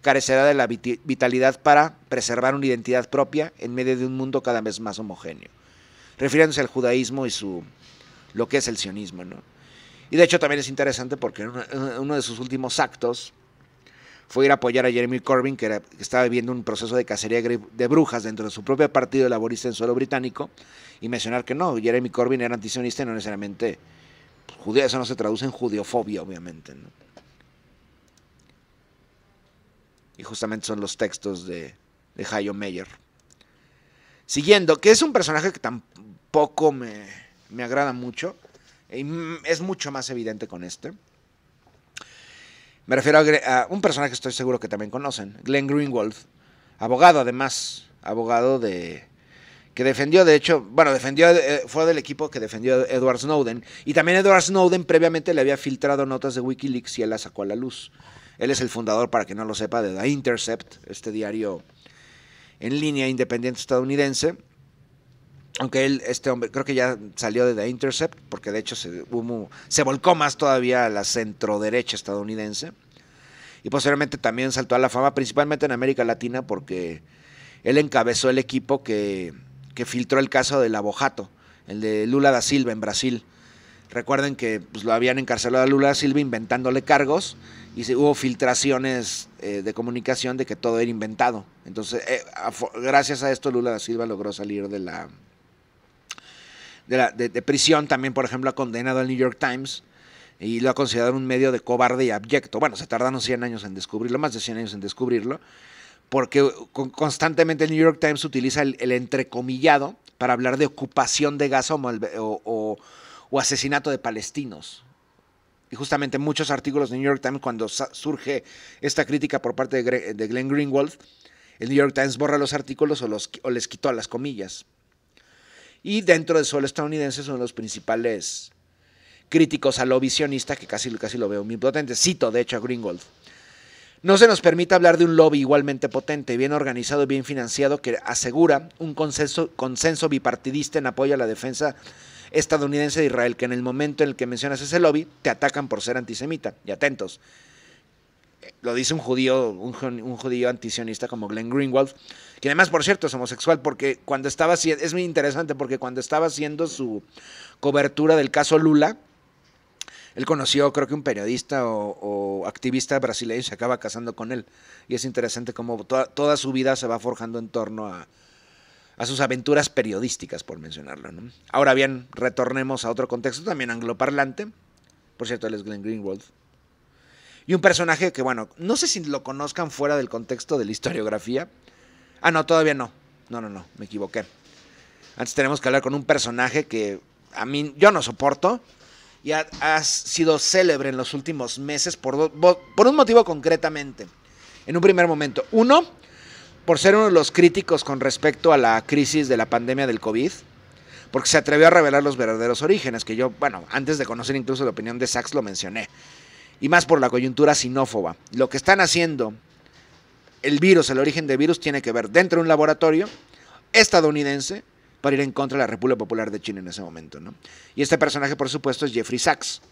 carecerá de la vitalidad para preservar una identidad propia en medio de un mundo cada vez más homogéneo. Refiriéndose al judaísmo y su lo que es el sionismo, ¿no? Y de hecho también es interesante porque uno de sus últimos actos fue ir a apoyar a Jeremy Corbyn, que, que estaba viviendo un proceso de cacería de brujas dentro de su propio partido laborista en suelo británico, y mencionar que no, Jeremy Corbyn era antisionista y no necesariamente pues, eso no se traduce en judiofobia, obviamente. Y justamente son los textos de, de Meyer. Siguiendo, que es un personaje que tampoco me, me agrada mucho. Y es mucho más evidente con este. Me refiero a, a, un personaje que estoy seguro que también conocen, Glenn Greenwald, abogado además, abogado de que defendió, de hecho, bueno, defendió, eh, fue del equipo que defendió Edward Snowden. Y también Edward Snowden previamente le había filtrado notas de Wikileaks y él las sacó a la luz. Él es el fundador, para que no lo sepa, de The Intercept, este diario en línea independiente estadounidense. Aunque él, este hombre, creo que ya salió de The Intercept, porque de hecho se, se volcó más todavía a la centroderecha estadounidense. Y posteriormente también saltó a la fama, principalmente en América Latina, porque él encabezó el equipo que que filtró el caso del abojato, el de Lula da Silva en Brasil. Recuerden que pues, lo habían encarcelado a Lula da Silva inventándole cargos y hubo filtraciones eh, de comunicación de que todo era inventado. Entonces, eh, gracias a esto Lula da Silva logró salir de la, de, de, prisión. También, por ejemplo, ha condenado al New York Times y lo ha considerado un medio de cobarde y abyecto. Bueno, se tardaron 100 años en descubrirlo, más de 100 años en descubrirlo porque constantemente el New York Times utiliza el, entrecomillado para hablar de ocupación de Gaza o, asesinato de palestinos. Y justamente muchos artículos del New York Times, cuando surge esta crítica por parte de, Glenn Greenwald, el New York Times borra los artículos o, les quitó las comillas. Y dentro del suelo estadounidense son los principales críticos a lo visionista que casi, casi lo veo muy potente. Cito, de hecho, a Greenwald. No se nos permite hablar de un lobby igualmente potente, bien organizado bien financiado que asegura un consenso, bipartidista en apoyo a la defensa estadounidense de Israel, que en el momento en el que mencionas ese lobby, te atacan por ser antisemita. Y atentos. Lo dice un judío, un, judío antisionista como Glenn Greenwald, que además, por cierto, es homosexual, porque cuando estaba es muy interesante, porque cuando estaba haciendo su cobertura del caso Lula, él conoció, creo que un periodista o, activista brasileño se acaba casando con él. Y es interesante cómo toda, toda su vida se va forjando en torno a, sus aventuras periodísticas, por mencionarlo. Ahora bien, retornemos a otro contexto también angloparlante. Por cierto, él es Glenn Greenwald. Y un personaje que, bueno, no sé si lo conozcan fuera del contexto de la historiografía. Ah, no, todavía no. No, no, no, me equivoqué. Antes tenemos que hablar con un personaje que a mí yo no soporto, y ha, sido célebre en los últimos meses por, por un motivo concretamente. En un primer momento, uno, por ser uno de los críticos con respecto a la crisis de la pandemia del COVID, porque se atrevió a revelar los verdaderos orígenes, que yo, bueno, antes de conocer incluso la opinión de Sachs lo mencioné, y más por la coyuntura sinófoba. Lo que están haciendo, el virus, el origen del virus, tiene que ver dentro de un laboratorio estadounidense, para ir en contra de la República Popular de China en ese momento. ¿no? Y este personaje, por supuesto, es Jeffrey Sachs,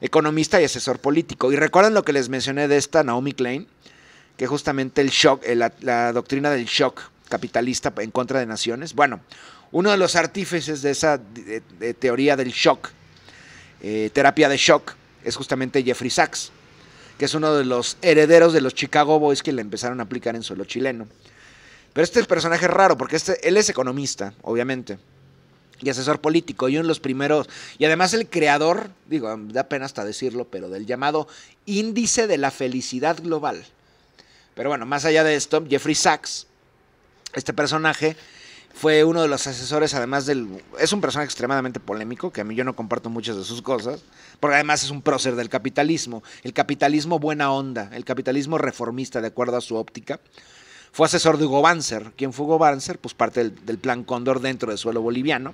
economista y asesor político. Y recuerdan lo que les mencioné de esta Naomi Klein, que justamente el shock, la, doctrina del shock capitalista en contra de naciones. Bueno, uno de los artífices de esa teoría del shock, eh, terapia de shock, es justamente Jeffrey Sachs, que es uno de los herederos de los Chicago Boys que le empezaron a aplicar en suelo chileno. Pero este personaje es raro, porque este, él es economista, obviamente, y asesor político, y uno de los primeros, y además el creador, digo, da pena hasta decirlo, pero del llamado índice de la felicidad global. Pero bueno, más allá de esto, Jeffrey Sachs, este personaje, fue uno de los asesores, además del... Es un personaje extremadamente polémico, que a mí yo no comparto muchas de sus cosas, porque además es un prócer del capitalismo, el capitalismo buena onda, el capitalismo reformista, de acuerdo a su óptica. Fue asesor de Hugo Banzer. ¿Quién fue Hugo Banzer? Pues parte del, Plan Cóndor dentro del suelo boliviano.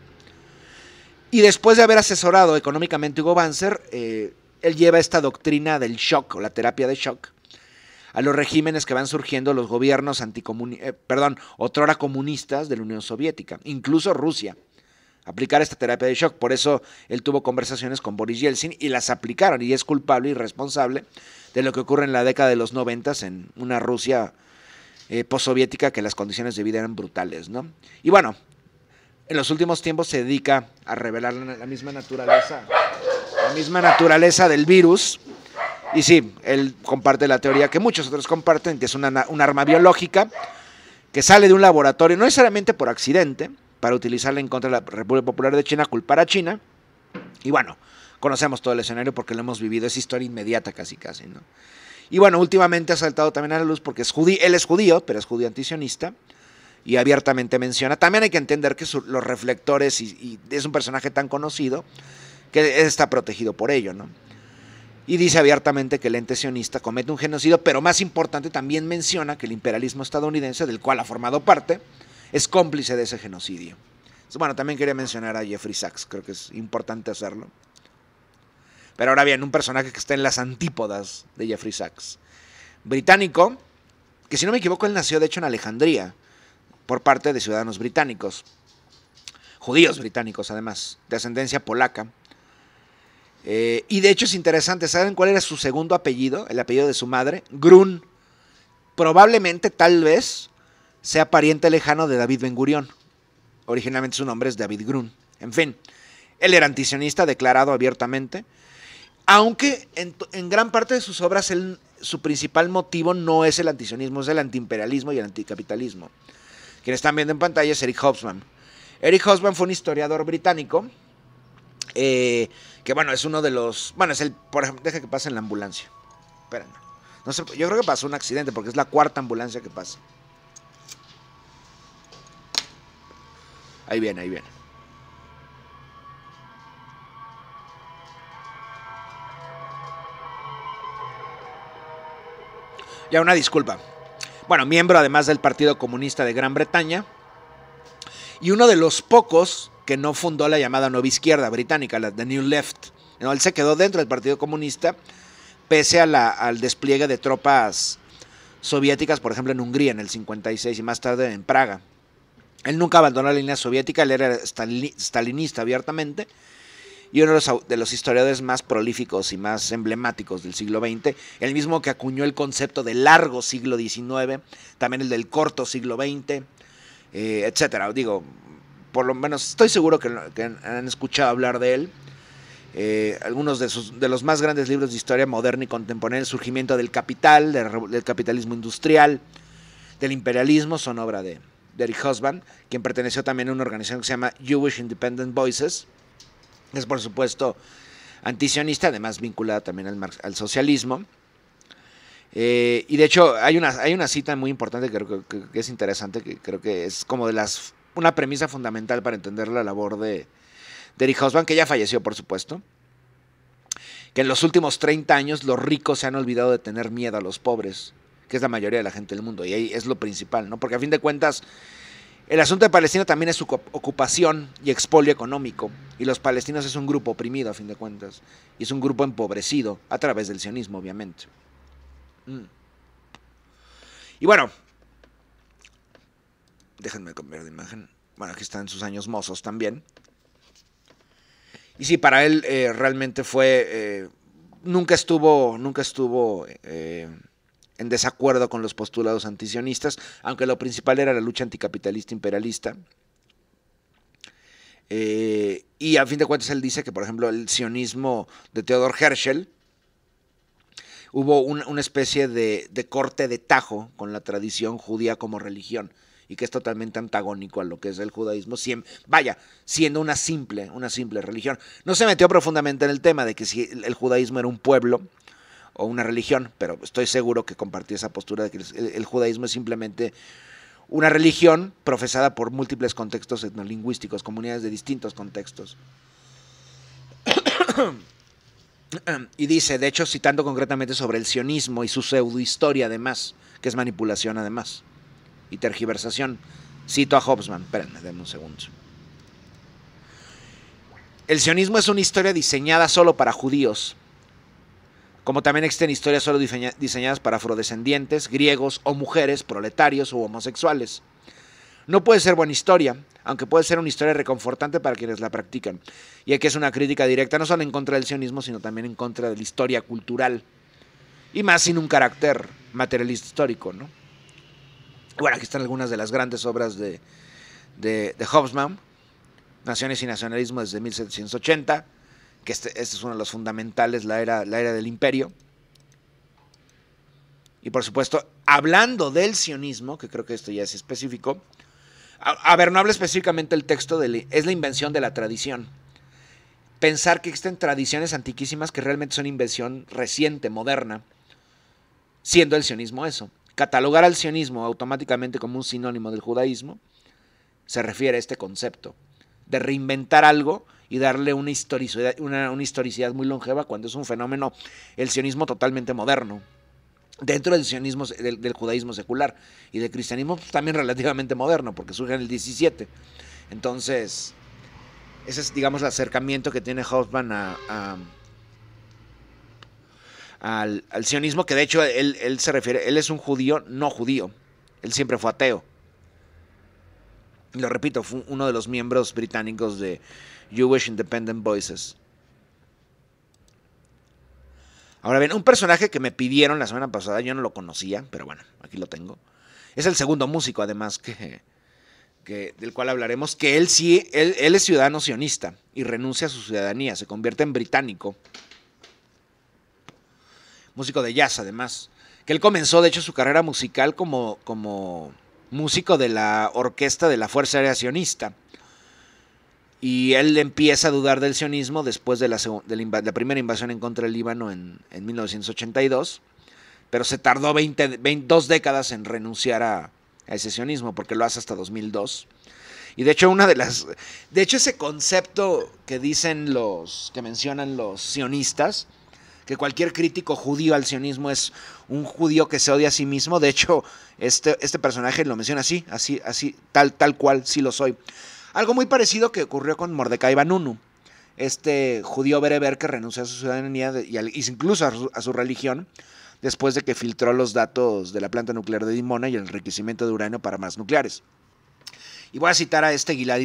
Y después de haber asesorado económicamente a Hugo Banzer, eh, él lleva esta doctrina del shock o la terapia de shock a los regímenes que van surgiendo los gobiernos anticomunistas, eh, perdón, otrora comunistas de la Unión Soviética, incluso Rusia. Aplicar esta terapia de shock. Por eso él tuvo conversaciones con Boris Yeltsin y las aplicaron y es culpable y responsable de lo que ocurre en la década de los 90 en una Rusia eh, postsoviética que las condiciones de vida eran brutales, ¿no? Y bueno, en los últimos tiempos se dedica a revelar la misma naturaleza, la misma naturaleza del virus. Y sí, él comparte la teoría que muchos otros comparten, que es una, un arma biológica que sale de un laboratorio, no necesariamente por accidente, para utilizarla en contra de la República Popular de China, culpar a China. Y bueno, conocemos todo el escenario porque lo hemos vivido, es historia inmediata casi casi, ¿no? Y bueno, últimamente ha saltado también a la luz porque es judío, él es judío, pero es judío antisionista y abiertamente menciona. También hay que entender que los reflectores y, es un personaje tan conocido que está protegido por ello, ¿no? Y dice abiertamente que el ente sionista comete un genocidio, pero más importante también menciona que el imperialismo estadounidense, del cual ha formado parte, es cómplice de ese genocidio. Bueno, también quería mencionar a Jeffrey Sachs, creo que es importante hacerlo. Pero ahora bien, un personaje que está en las antípodas de Jeffrey Sachs. Británico, que si no me equivoco, él nació de hecho en Alejandría, por parte de ciudadanos británicos. Judíos británicos, además, de ascendencia polaca. Eh, y de hecho es interesante, ¿saben cuál era su segundo apellido? El apellido de su madre, Grun. Probablemente, tal vez, sea pariente lejano de David Ben Gurión. Originalmente su nombre es David Grun. En fin, él era antisionista, declarado abiertamente. Aunque en, gran parte de sus obras su principal motivo no es el antisionismo, es el antiimperialismo y el anticapitalismo. Quienes están viendo en pantalla es Eric Hobsbawm. Eric Hobsbawm fue un historiador británico eh, que, bueno, es uno de los... Bueno, es el... Por ejemplo, deja que pase en la ambulancia. Espera. No yo creo que pasó un accidente porque es la cuarta ambulancia que pasa. Ahí viene, ahí viene. ya una disculpa. Bueno, miembro además del Partido Comunista de Gran Bretaña y uno de los pocos que no fundó la llamada nueva izquierda británica, la The New Left. él se quedó dentro del Partido Comunista pese al despliegue de tropas soviéticas, por ejemplo, en Hungría en el 56 y más tarde en Praga. Él nunca abandonó la línea soviética, él era stalinista abiertamente, y uno de los, historiadores más prolíficos y más emblemáticos del siglo XX, el mismo que acuñó el concepto del largo siglo XIX, también el del corto siglo XX, etc. Eh, etcétera. Digo, por lo menos estoy seguro que, han escuchado hablar de él. Eh, algunos de, los más grandes libros de historia moderna y contemporánea, el surgimiento del capital, del, capitalismo industrial, del imperialismo, son obra de, de Eric Husband, quien perteneció también a una organización que se llama Jewish Independent Voices, es por supuesto antisionista, además vinculada también al, socialismo. Eh, y de hecho hay una, hay una cita muy importante que creo que, es interesante, que creo que es como de las una premisa fundamental para entender la labor de, de Eric que ya falleció por supuesto, que en los últimos 30 años los ricos se han olvidado de tener miedo a los pobres, que es la mayoría de la gente del mundo, y ahí es lo principal, ¿no? Porque a fin de cuentas el asunto de Palestina también es su ocupación y expolio económico, y los palestinos es un grupo oprimido a fin de cuentas, y es un grupo empobrecido a través del sionismo, obviamente. Mm. Y bueno, déjenme cambiar de imagen. Bueno, aquí están sus años mozos también. Y sí, para él eh, realmente fue. Eh, nunca estuvo. Nunca estuvo. Eh, en desacuerdo con los postulados antisionistas, aunque lo principal era la lucha anticapitalista imperialista. Eh, y a fin de cuentas él dice que, por ejemplo, el sionismo de Theodor Herschel, hubo una especie de, corte de tajo con la tradición judía como religión y que es totalmente antagónico a lo que es el judaísmo, vaya, siendo una simple, una simple religión. No se metió profundamente en el tema de que si el judaísmo era un pueblo o una religión, pero estoy seguro que compartí esa postura de que el, judaísmo es simplemente una religión profesada por múltiples contextos etnolingüísticos, comunidades de distintos contextos. y dice, de hecho, citando concretamente sobre el sionismo y su pseudohistoria además, que es manipulación además, y tergiversación. Cito a Hobsbawm, espérenme, denme un segundo. El sionismo es una historia diseñada solo para judíos, como también existen historias solo diseñadas para afrodescendientes, griegos o mujeres, proletarios o homosexuales. No puede ser buena historia, aunque puede ser una historia reconfortante para quienes la practican, y aquí es una crítica directa no solo en contra del sionismo, sino también en contra de la historia cultural, y más sin un carácter materialista histórico. Bueno, aquí están algunas de las grandes obras de, de, de Naciones y Nacionalismo desde 1780, que este, este, es uno de los fundamentales, la era, la era del imperio. Y por supuesto, hablando del sionismo, que creo que esto ya es específico, a, ver, no habla específicamente el texto, de es la invención de la tradición. Pensar que existen tradiciones antiquísimas que realmente son invención reciente, moderna, siendo el sionismo eso. Catalogar al sionismo automáticamente como un sinónimo del judaísmo se refiere a este concepto de reinventar algo y darle una historicidad, una, historicidad muy longeva cuando es un fenómeno, el sionismo totalmente moderno dentro del sionismo, del, judaísmo secular y del cristianismo pues, también relativamente moderno, porque surge en el 17. Entonces, ese es, digamos, el acercamiento que tiene Hoffman a, al, sionismo, que de hecho él, él, se refiere, él es un judío no judío, él siempre fue ateo. Lo repito, fue uno de los miembros británicos de, Jewish Independent Voices. Ahora bien, un personaje que me pidieron la semana pasada, yo no lo conocía, pero bueno, aquí lo tengo. Es el segundo músico, además, que, del cual hablaremos, que él sí, él, es ciudadano sionista y renuncia a su ciudadanía, se convierte en británico. Músico de jazz, además. Que él comenzó, de hecho, su carrera musical como, como músico de la orquesta de la Fuerza Aérea Sionista y él empieza a dudar del sionismo después de la, primera invasión en contra del Líbano en, 1982, pero se tardó 20, dos décadas en renunciar a, ese sionismo, porque lo hace hasta 2002. Y de hecho, una de las. De hecho, ese concepto que dicen los. que mencionan los sionistas, que cualquier crítico judío al sionismo es un judío que se odia a sí mismo. De hecho, este, este personaje lo menciona así, así, así, tal, tal cual, sí lo soy. Algo muy parecido que ocurrió con Mordecai Banunu, este judío bereber que renunció a su ciudadanía y incluso a su, religión después de que filtró los datos de la planta nuclear de Dimona y el enriquecimiento de uranio para más nucleares. Y voy a citar a este Gilad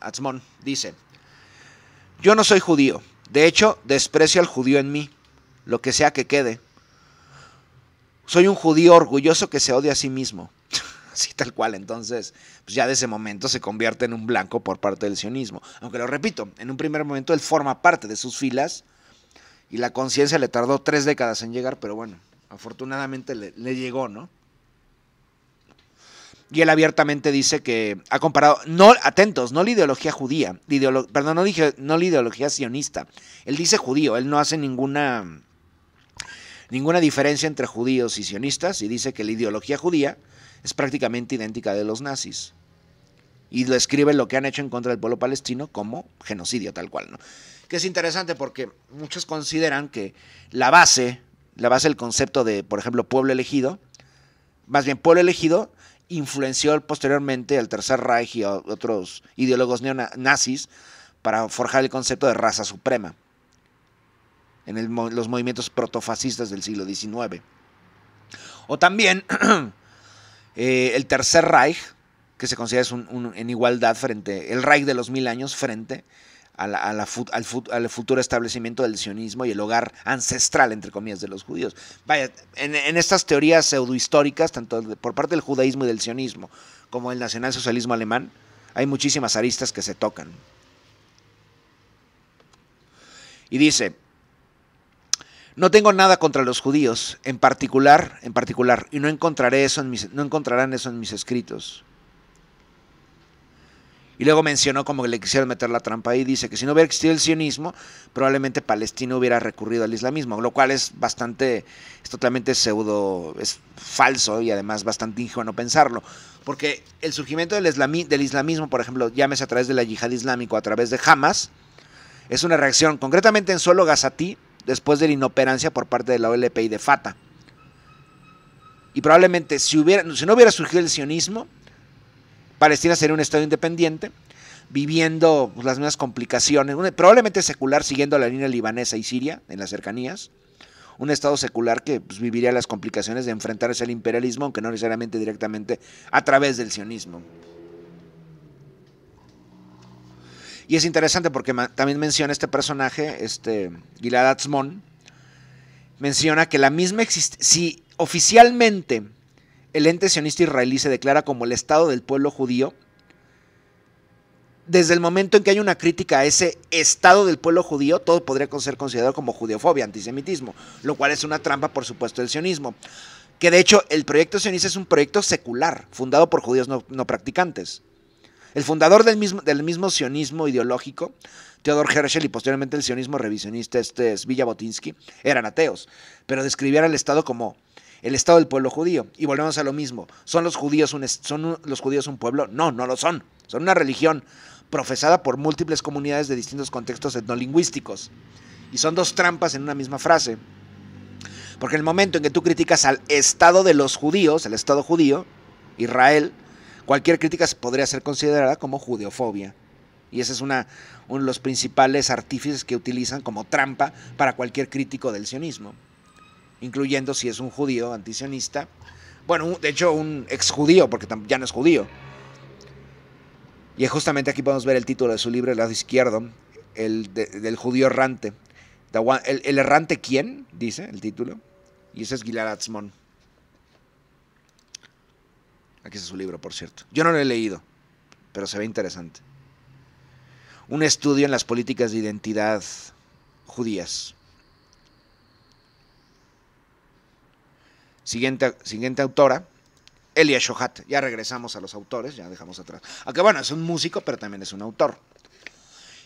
Atzmon. Dice, yo no soy judío. De hecho, desprecio al judío en mí, lo que sea que quede. Soy un judío orgulloso que se odia a sí mismo. Sí, tal cual. Entonces, pues ya de ese momento se convierte en un blanco por parte del sionismo. Aunque lo repito, en un primer momento él forma parte de sus filas y la conciencia le tardó tres décadas en llegar, pero bueno, afortunadamente le, llegó, ¿no? y él abiertamente dice que ha comparado, no, atentos, no la ideología judía, perdón, no dije, no la ideología sionista, él dice judío, él no hace ninguna, ninguna diferencia entre judíos y sionistas y dice que la ideología judía es prácticamente idéntica de los nazis. Y lo escribe lo que han hecho en contra del pueblo palestino como genocidio tal cual, ¿no? Que es interesante porque muchos consideran que la base, la base del concepto de, por ejemplo, pueblo elegido, más bien pueblo elegido, influenció posteriormente al Tercer Reich y a otros ideólogos neonazis para forjar el concepto de raza suprema en los movimientos protofascistas del siglo XIX. O también Eh, el Tercer Reich, que se considera un, en igualdad frente, el Reich de los mil años frente a al, futuro establecimiento del sionismo y el hogar ancestral, entre comillas, de los judíos. Vaya, en, estas teorías pseudohistóricas, tanto por parte del judaísmo y del sionismo, como el nacionalsocialismo alemán, hay muchísimas aristas que se tocan. Y dice, no tengo nada contra los judíos, en particular, en particular, y no encontraré eso en mis, no encontrarán eso en mis escritos. Y luego mencionó como que le quisieron meter la trampa ahí, dice que si no hubiera existido el sionismo, probablemente Palestina hubiera recurrido al islamismo, lo cual es bastante, es totalmente pseudo, es falso y además bastante ingenuo pensarlo, porque el surgimiento del, del islamismo, por ejemplo, llámese a través de la yihad islámico, a través de Hamas, es una reacción concretamente en suelo gazatí después de la inoperancia por parte de la OLP y de Fatah. Y probablemente si, hubiera, si no hubiera surgido el sionismo, Palestina sería un Estado independiente, viviendo pues, las mismas complicaciones, probablemente secular siguiendo la línea libanesa y siria en las cercanías, un Estado secular que pues, viviría las complicaciones de enfrentarse al imperialismo, aunque no necesariamente directamente a través del sionismo. Y es interesante porque también menciona este personaje, este Gilad Atzmon, menciona que la misma si oficialmente el ente sionista israelí se declara como el Estado del pueblo judío, desde el momento en que hay una crítica a ese Estado del pueblo judío, todo podría ser considerado como judiofobia, antisemitismo, lo cual es una trampa, por supuesto, del sionismo. Que de hecho el proyecto sionista es un proyecto secular, fundado por judíos no practicantes. El fundador del mismo, del mismo sionismo ideológico, Theodor Herschel y posteriormente el sionismo revisionista, este es Villa Botinsky, eran ateos, pero describían al Estado como el Estado del pueblo judío. Y volvemos a lo mismo, ¿son los judíos un, son los judíos un pueblo? No, no lo son, son una religión profesada por múltiples comunidades de distintos contextos etnolingüísticos. Y son dos trampas en una misma frase. Porque en el momento en que tú criticas al Estado de los judíos, el Estado judío, Israel, Cualquier crítica podría ser considerada como judeofobia. Y ese es una, uno de los principales artífices que utilizan como trampa para cualquier crítico del sionismo, incluyendo si es un judío antisionista. Bueno, de hecho, un ex judío, porque ya no es judío. Y justamente aquí podemos ver el título de su libro, el lado izquierdo, el del judío errante. el, errante quién? Dice el título. Y ese es Gilad Atzmon. Aquí está su libro, por cierto. Yo no lo he leído, pero se ve interesante. Un estudio en las políticas de identidad judías. Siguiente, siguiente autora, Elia Shohat. Ya regresamos a los autores, ya dejamos atrás. Aunque bueno, es un músico, pero también es un autor.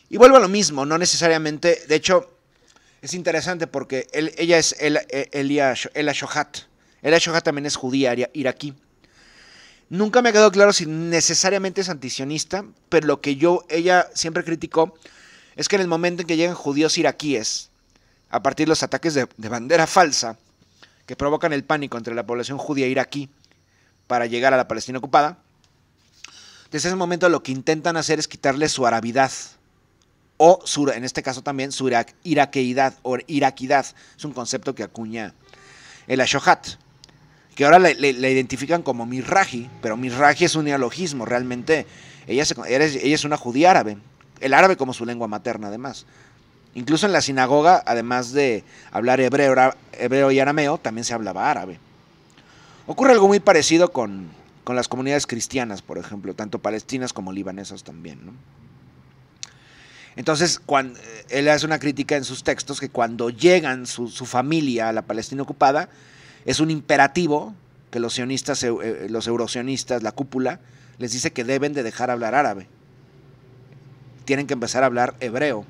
Y vuelvo a lo mismo, no necesariamente, de hecho, es interesante porque ella es Elia, Elia Shohat. Elia Shohat también es judía iraquí. Nunca me ha quedado claro si necesariamente es antisionista, pero lo que yo, ella siempre criticó es que en el momento en que llegan judíos iraquíes, a partir de los ataques de, bandera falsa, que provocan el pánico entre la población judía iraquí para llegar a la Palestina ocupada, desde ese momento lo que intentan hacer es quitarle su arabidad, o su, en este caso también su iraqueidad o iraquidad, es un concepto que acuña el Ashohat. Y ahora la, identifican como Mirraji, pero Mirraji es un neologismo realmente. Ella, es una judía árabe, el árabe como su lengua materna además. Incluso en la sinagoga, además de hablar hebreo, hebreo y arameo, también se hablaba árabe. Ocurre algo muy parecido con, las comunidades cristianas, por ejemplo, tanto palestinas como libanesas también. Entonces, cuando, eh, él hace una crítica en sus textos que cuando llegan su familia a la Palestina ocupada, es un imperativo que los sionistas, eh, los eurosionistas, la cúpula, les dice que deben de dejar hablar árabe. Tienen que empezar a hablar hebreo.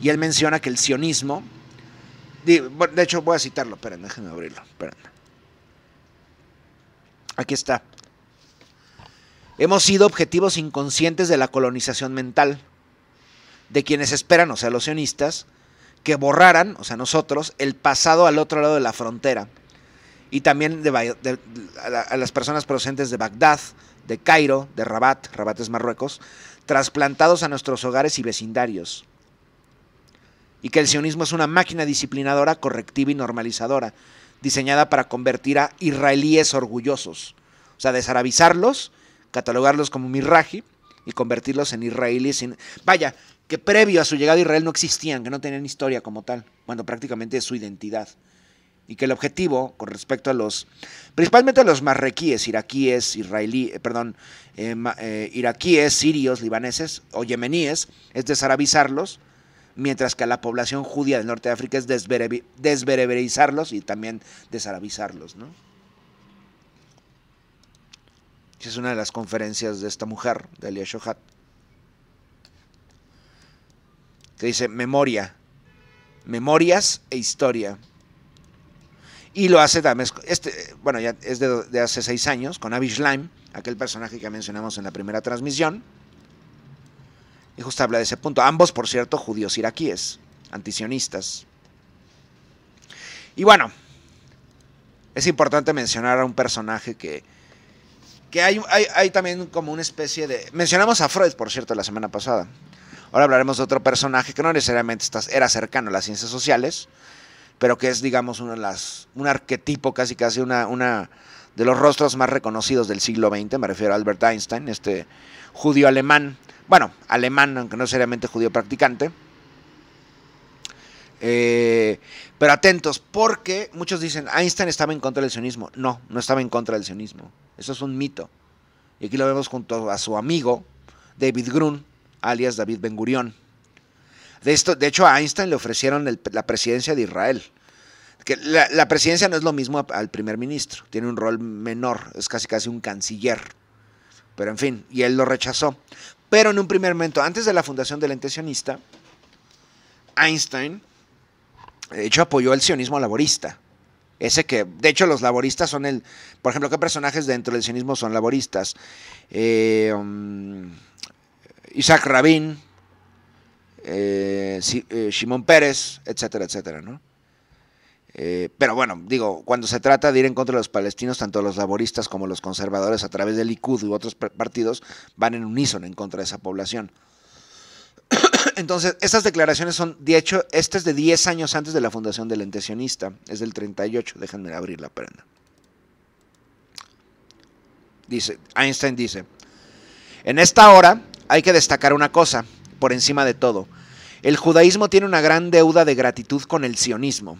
Y él menciona que el sionismo, de hecho voy a citarlo, esperen, déjenme abrirlo, Aquí está. Hemos sido objetivos inconscientes de la colonización mental, de quienes esperan, o sea, los sionistas, que borraran, o sea, nosotros, el pasado al otro lado de la frontera. Y también a las personas procedentes de Bagdad, de Cairo, de Rabat, Rabat es Marruecos, trasplantados a nuestros hogares y vecindarios. Y que el sionismo es una máquina disciplinadora, correctiva y normalizadora, diseñada para convertir a israelíes orgullosos. O sea, desarabizarlos, catalogarlos como mirraji y convertirlos en israelíes. Sin... Vaya, que previo a su llegada a Israel no existían, que no tenían historia como tal, cuando prácticamente es su identidad. Y que el objetivo con respecto a los, principalmente a los marrequíes, iraquíes, israelí, eh, perdón, eh, eh, iraquíes, sirios, libaneses o yemeníes, es desarabizarlos, mientras que a la población judía del norte de África es desbereberizarlos y también desarabizarlos, ¿no? Es una de las conferencias de esta mujer, de Shohat que dice memoria, memorias e historia. Y lo hace también, este, bueno, ya es de, hace seis años, con Avi Lime, aquel personaje que mencionamos en la primera transmisión. Y justo habla de ese punto. Ambos, por cierto, judíos iraquíes, antisionistas. Y bueno, es importante mencionar a un personaje que, que hay, hay, hay, también como una especie de... Mencionamos a Freud, por cierto, la semana pasada. Ahora hablaremos de otro personaje que no necesariamente era cercano a las ciencias sociales, pero que es, digamos, de las, un arquetipo, casi casi una, de los rostros más reconocidos del siglo XX, me refiero a Albert Einstein, este judío alemán, bueno, alemán, aunque no necesariamente judío practicante. Eh, pero atentos, porque muchos dicen, Einstein estaba en contra del sionismo. No, no estaba en contra del sionismo. Eso es un mito. Y aquí lo vemos junto a su amigo, David Grun, alias David Ben Gurión. De, esto, de hecho, a Einstein le ofrecieron la presidencia de Israel. Que la, presidencia no es lo mismo al primer ministro, tiene un rol menor, es casi casi un canciller. Pero en fin, y él lo rechazó. Pero en un primer momento, antes de la fundación del ente sionista, Einstein, de hecho, apoyó el sionismo laborista. Ese que, de hecho, los laboristas son el. Por ejemplo, ¿qué personajes dentro del sionismo son laboristas? Eh, um, Isaac Rabin, eh, eh, Shimon Simón Pérez, etcétera, etcétera, ¿no? Eh, pero bueno, digo, cuando se trata de ir en contra de los palestinos, tanto los laboristas como los conservadores a través del Likud u otros partidos van en unísono en contra de esa población. Entonces, estas declaraciones son, de hecho, esta es de 10 años antes de la fundación del ente es del 38, déjenme abrir la prenda. Dice, Einstein dice, en esta hora, hay que destacar una cosa, por encima de todo. El judaísmo tiene una gran deuda de gratitud con el sionismo.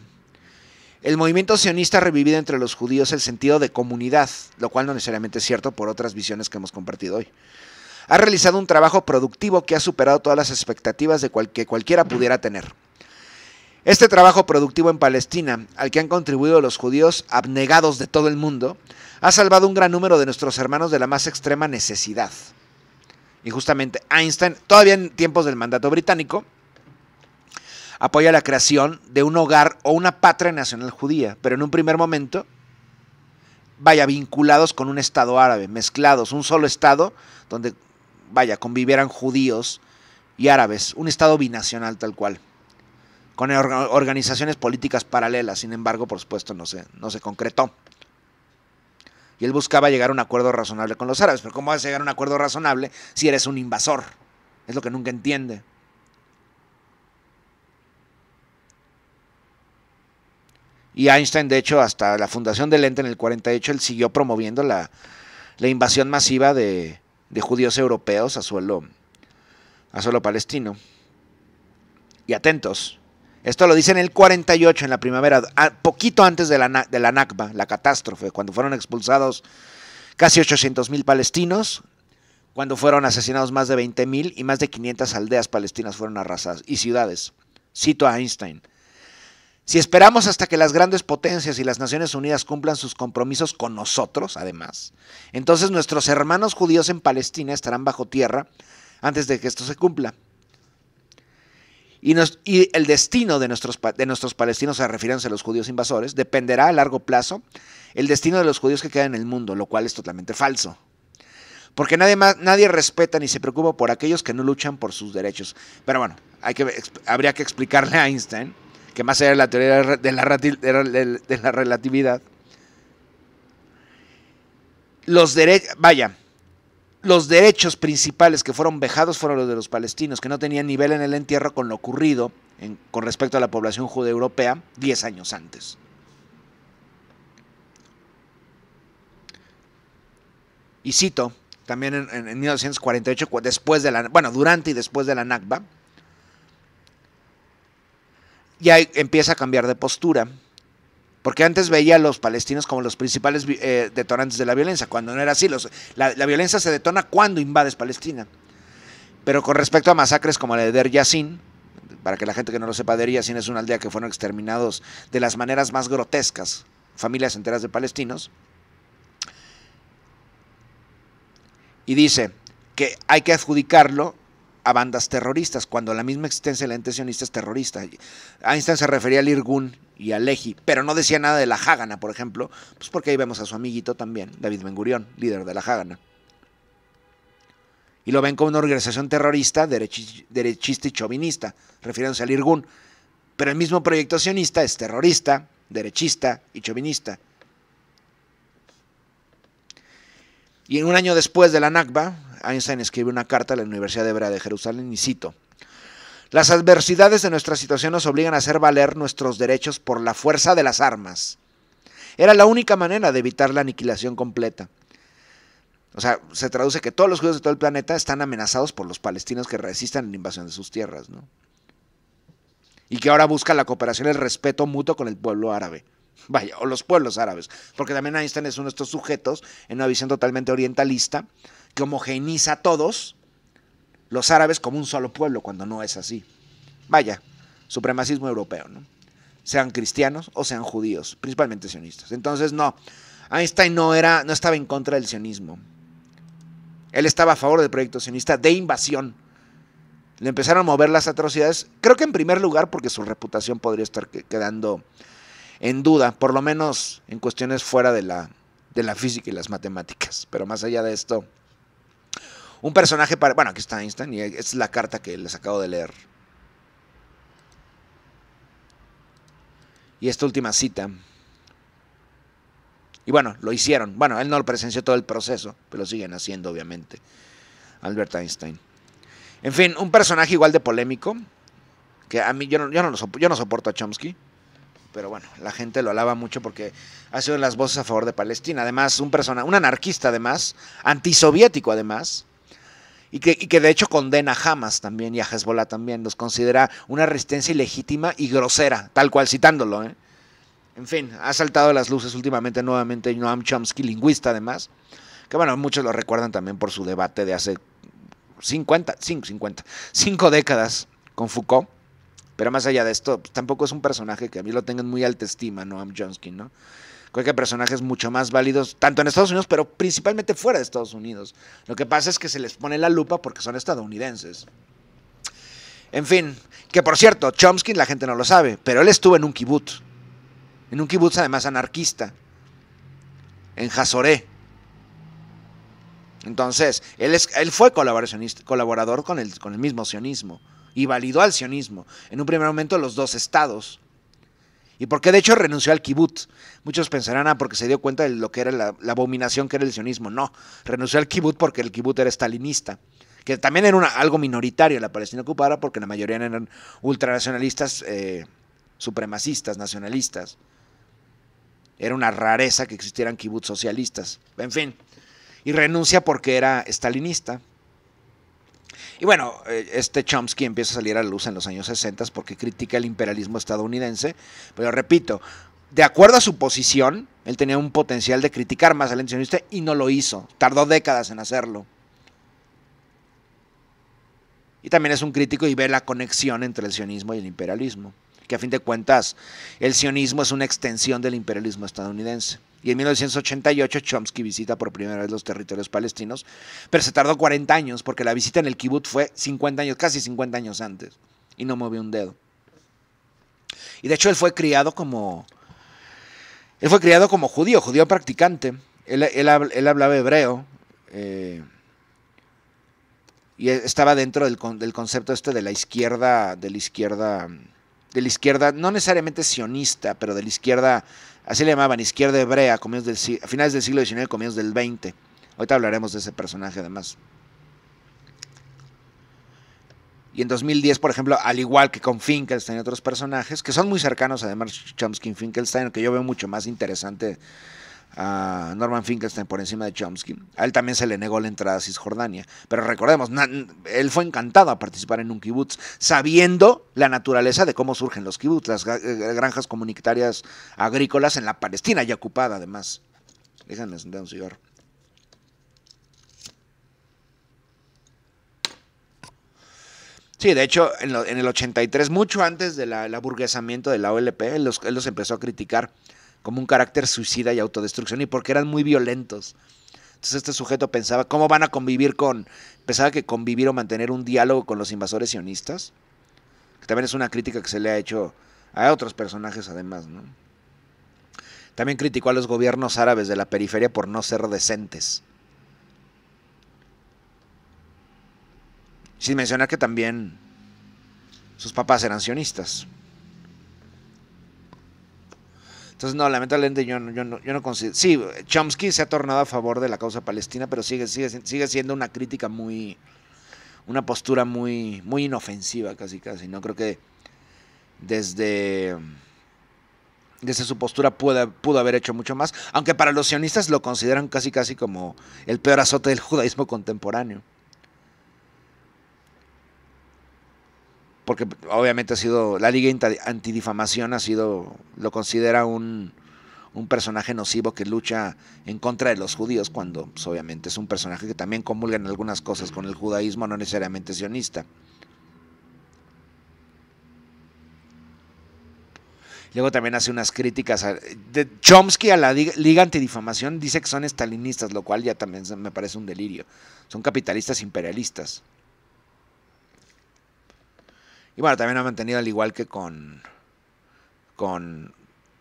El movimiento sionista ha revivido entre los judíos el sentido de comunidad, lo cual no necesariamente es cierto por otras visiones que hemos compartido hoy. Ha realizado un trabajo productivo que ha superado todas las expectativas de que cualquiera pudiera tener. Este trabajo productivo en Palestina, al que han contribuido los judíos abnegados de todo el mundo, ha salvado un gran número de nuestros hermanos de la más extrema necesidad. Y justamente Einstein, todavía en tiempos del mandato británico, apoya la creación de un hogar o una patria nacional judía, pero en un primer momento, vaya, vinculados con un Estado árabe, mezclados, un solo Estado donde, vaya, convivieran judíos y árabes, un Estado binacional tal cual, con organizaciones políticas paralelas, sin embargo, por supuesto, no se, no se concretó y él buscaba llegar a un acuerdo razonable con los árabes. Pero ¿cómo vas a llegar a un acuerdo razonable si eres un invasor? Es lo que nunca entiende. Y Einstein, de hecho, hasta la fundación del ente en el 48, él siguió promoviendo la, invasión masiva de, judíos europeos a a suelo palestino. Y atentos, esto lo dice en el 48, en la primavera, poquito antes de la, de la Nakba, la catástrofe, cuando fueron expulsados casi 800 mil palestinos, cuando fueron asesinados más de 20 mil y más de 500 aldeas palestinas fueron arrasadas y ciudades. Cito a Einstein. Si esperamos hasta que las grandes potencias y las Naciones Unidas cumplan sus compromisos con nosotros, además, entonces nuestros hermanos judíos en Palestina estarán bajo tierra antes de que esto se cumpla. Y, nos, y, el destino de nuestros, de nuestros palestinos, a refiéranse a los judíos invasores, dependerá a largo plazo el destino de los judíos que quedan en el mundo, lo cual es totalmente falso. Porque nadie, más, nadie respeta ni se preocupa por aquellos que no luchan por sus derechos. Pero bueno, hay que, habría que explicarle a Einstein que más allá de la teoría de la, de la relatividad, los derechos, vaya, los derechos principales que fueron vejados fueron los de los palestinos, que no tenían nivel en el entierro con lo ocurrido con respecto a la población judeo-europea 10 años antes. Y cito, también en, en, 1948, después de la, bueno, durante y después de la Nakba, ya empieza a cambiar de postura porque antes veía a los palestinos como los principales eh, detonantes de la violencia, cuando no era así. la, violencia se detona cuando invades Palestina. Pero con respecto a masacres como la de Der Yassin, para que la gente que no lo sepa, Der Yassin es una aldea que fueron exterminados de las maneras más grotescas, familias enteras de palestinos. Y dice que hay que adjudicarlo a bandas terroristas, cuando la misma existencia del ente sionista es terrorista. Einstein se refería al Irgun y al Leji, pero no decía nada de la Haganah, por ejemplo, pues porque ahí vemos a su amiguito también, David Ben Gurión, líder de la Haganah. Y lo ven como una organización terrorista, derechista y chauvinista, refiriéndose al Irgun. Pero el mismo proyecto sionista es terrorista, derechista y chauvinista. Y en un año después de la Nakba, Einstein escribe una carta a la Universidad de Hebrea de Jerusalén y cito, las adversidades de nuestra situación nos obligan a hacer valer nuestros derechos por la fuerza de las armas. Era la única manera de evitar la aniquilación completa. O sea, se traduce que todos los judíos de todo el planeta están amenazados por los palestinos que resistan la invasión de sus tierras, ¿no? Y que ahora busca la cooperación y el respeto mutuo con el pueblo árabe. Vaya, o los pueblos árabes. Porque también Einstein es uno de estos sujetos en una visión totalmente orientalista homogeniza a todos los árabes como un solo pueblo, cuando no es así. Vaya, supremacismo europeo, ¿no? Sean cristianos o sean judíos, principalmente sionistas. Entonces, no, Einstein no, era, no estaba en contra del sionismo. Él estaba a favor del proyecto sionista de invasión. Le empezaron a mover las atrocidades, creo que en primer lugar porque su reputación podría estar quedando en duda, por lo menos en cuestiones fuera de la, de la física y las matemáticas. Pero más allá de esto, un personaje para... Bueno, aquí está Einstein y es la carta que les acabo de leer. Y esta última cita. Y bueno, lo hicieron. Bueno, él no lo presenció todo el proceso, pero lo siguen haciendo, obviamente. Albert Einstein. En fin, un personaje igual de polémico, que a mí yo no, yo no, yo no soporto a Chomsky, pero bueno, la gente lo alaba mucho porque ha sido las voces a favor de Palestina. Además, un, persona, un anarquista además, antisoviético además, y que, de hecho condena a Hamas también y a Hezbollah también, los considera una resistencia ilegítima y grosera, tal cual citándolo. ¿eh? En fin, ha saltado a las luces últimamente nuevamente Noam Chomsky, lingüista además, que bueno, muchos lo recuerdan también por su debate de hace 50, 5, 50, 5 décadas con Foucault. Pero más allá de esto, pues, tampoco es un personaje que a mí lo tengan muy alta estima, Noam Chomsky, ¿no? Creo que personajes mucho más válidos, tanto en Estados Unidos, pero principalmente fuera de Estados Unidos. Lo que pasa es que se les pone la lupa porque son estadounidenses. En fin, que por cierto, Chomsky la gente no lo sabe, pero él estuvo en un kibutz. En un kibutz además anarquista. En Hazoré. Entonces, él, es, él fue colaboracionista, colaborador con con el mismo sionismo y validó al sionismo. En un primer momento los dos estados y porque de hecho renunció al kibutz. Muchos pensarán, ah, porque se dio cuenta de lo que era la, abominación que era el sionismo. No, renunció al kibutz porque el kibutz era stalinista, que también era algo minoritario la Palestina ocupada porque la mayoría eran ultranacionalistas, eh, supremacistas, nacionalistas. Era una rareza que existieran kibutz socialistas. En fin, y renuncia porque era stalinista. Y bueno, eh, este Chomsky empieza a salir a la luz en los años 60 porque critica el imperialismo estadounidense, pero repito, de acuerdo a su posición, él tenía un potencial de criticar más al sionista y no lo hizo. Tardó décadas en hacerlo. Y también es un crítico y ve la conexión entre el sionismo y el imperialismo, que a fin de cuentas el sionismo es una extensión del imperialismo estadounidense y en 1988 Chomsky visita por primera vez los territorios palestinos, pero se tardó 40 años porque la visita en el kibbutz fue 50 años, casi 50 años antes, y no movió un dedo. Y de hecho él fue criado como... Él fue criado como judío, judío practicante. Él, hablaba hebreo. Eh, y estaba dentro del, del, concepto este de la izquierda, de la izquierda de la izquierda, no necesariamente sionista, pero de la izquierda, así le llamaban, izquierda hebrea, a, del, finales del siglo XIX, comienzos del XX. Ahorita hablaremos de ese personaje además. Y en 2010, por ejemplo, al igual que con Finkelstein y otros personajes, que son muy cercanos además Chomsky y Finkelstein, que yo veo mucho más interesante a Norman Finkelstein por encima de Chomsky. A él también se le negó la entrada a Cisjordania. Pero recordemos, él fue encantado a participar en un kibutz, sabiendo la naturaleza de cómo surgen los kibutz, las eh, granjas comunitarias agrícolas en la Palestina ya ocupada, además. Déjenme encender un cigarro. Sí, de hecho, en, el 83, mucho antes del aburguesamiento de la OLP, él los empezó a criticar como un carácter suicida y autodestrucción y porque eran muy violentos. Entonces este sujeto pensaba, ¿cómo van a convivir con, pensaba que convivir o mantener un diálogo con los invasores sionistas? Que también es una crítica que se le ha hecho a otros personajes además, ¿no? También criticó a los gobiernos árabes de la periferia por no ser decentes. Sin mencionar que también sus papás eran sionistas. Entonces, no, lamentablemente yo, yo, no, yo no considero. Sí, Chomsky se ha tornado a favor de la causa palestina, pero sigue, sigue, sigue siendo una crítica muy. Una postura muy, muy inofensiva, casi, casi. No creo que desde desde su postura pudo, pudo haber hecho mucho más, aunque para los sionistas lo consideran casi casi como el peor azote del judaísmo contemporáneo. porque obviamente ha sido, la Liga Antidifamación ha sido, lo considera un, personaje nocivo que lucha en contra de los judíos, cuando pues, obviamente es un personaje que también comulga en algunas cosas con el judaísmo, no necesariamente sionista. Luego también hace unas críticas. A, de Chomsky a la Liga Antidifamación dice que son estalinistas, lo cual ya también me parece un delirio. Son capitalistas imperialistas. Y bueno, también ha mantenido al igual que con, con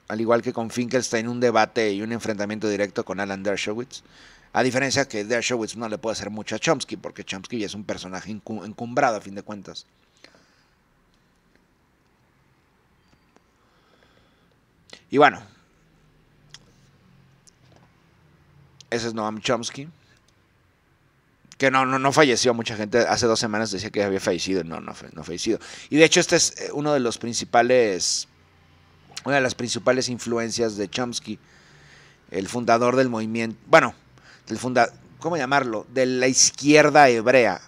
al igual que con Finkelstein, un debate y un enfrentamiento directo con Alan Dershowitz. A diferencia que Dershowitz no le puede hacer mucho a Chomsky, porque Chomsky es un personaje encumbrado a fin de cuentas. Y bueno, ese es Noam Chomsky que no, no, no falleció. Mucha gente hace dos semanas decía que había fallecido. No, no, no fallecido. Y de hecho, este es eh, uno de los principales. Una de las principales influencias de Chomsky, el fundador del movimiento. Bueno, del funda, ¿cómo llamarlo? De la izquierda hebrea,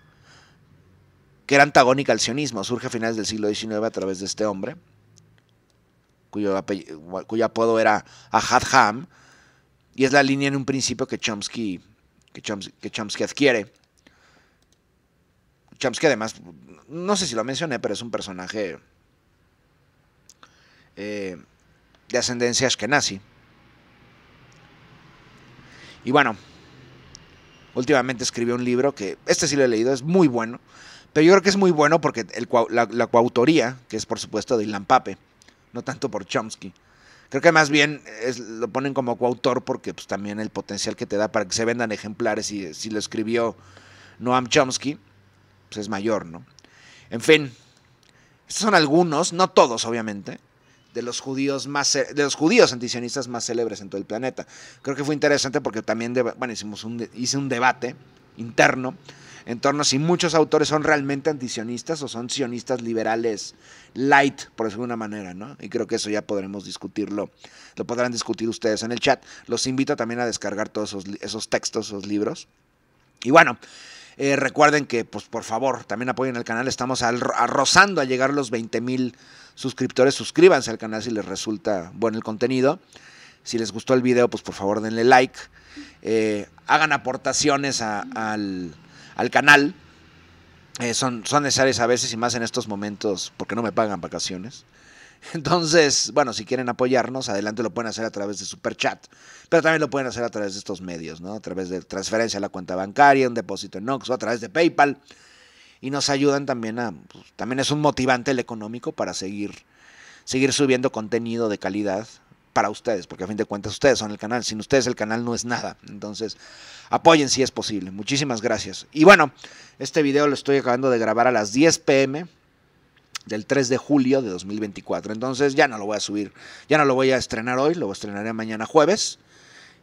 que era antagónica al sionismo. Surge a finales del siglo XIX a través de este hombre, cuyo, apodo era Ahad Ham. Y es la línea en un principio que Chomsky que Chomsky, que Chomsky, adquiere. Chomsky además, no sé si lo mencioné, pero es un personaje eh, de ascendencia ashkenazi. Y bueno, últimamente escribió un libro que, este sí lo he leído, es muy bueno, pero yo creo que es muy bueno porque la, coautoría, que es por supuesto de Ilan Pape, no tanto por Chomsky. Creo que más bien lo ponen como coautor porque pues, también el potencial que te da para que se vendan ejemplares y eh, si lo escribió Noam Chomsky, pues, es mayor, ¿no? En fin, estos son algunos, no todos obviamente, de los judíos más de los judíos antisionistas más célebres en todo el planeta. Creo que fue interesante porque también bueno, hicimos un, hice un debate interno en torno a si muchos autores son realmente antisionistas o son sionistas liberales light, por decirlo de manera, ¿no? Y creo que eso ya podremos discutirlo, lo podrán discutir ustedes en el chat. Los invito también a descargar todos esos, esos textos, esos libros. Y bueno, eh, recuerden que, pues por favor, también apoyen el canal. Estamos arrozando a llegar los 20 mil suscriptores. Suscríbanse al canal si les resulta bueno el contenido. Si les gustó el video, pues por favor denle like. Eh, hagan aportaciones al, canal. Eh, son, son necesarias a veces y más en estos momentos porque no me pagan vacaciones. Entonces, bueno, si quieren apoyarnos, adelante lo pueden hacer a través de Super Chat, pero también lo pueden hacer a través de estos medios, ¿no? A través de transferencia a la cuenta bancaria, un depósito en o a través de PayPal. Y nos ayudan también a. Pues, también es un motivante el económico para seguir, seguir subiendo contenido de calidad para ustedes, porque a fin de cuentas ustedes son el canal. Sin ustedes el canal no es nada. Entonces, apoyen si es posible. Muchísimas gracias. Y bueno, este video lo estoy acabando de grabar a las 10 pm del 3 de julio de 2024. Entonces ya no lo voy a subir, ya no lo voy a estrenar hoy, lo estrenaré mañana jueves.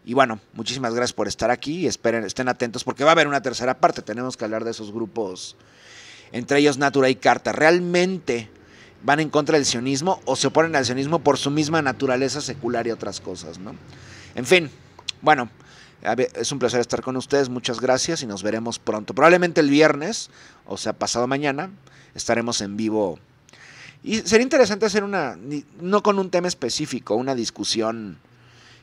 Y bueno, muchísimas gracias por estar aquí. Esperen, estén atentos porque va a haber una tercera parte. Tenemos que hablar de esos grupos, entre ellos Natura y Carta. ¿Realmente van en contra del sionismo o se oponen al sionismo por su misma naturaleza secular y otras cosas, ¿no? En fin, bueno, es un placer estar con ustedes. Muchas gracias y nos veremos pronto. Probablemente el viernes, o sea, pasado mañana, estaremos en vivo y sería interesante hacer una, no con un tema específico, una discusión,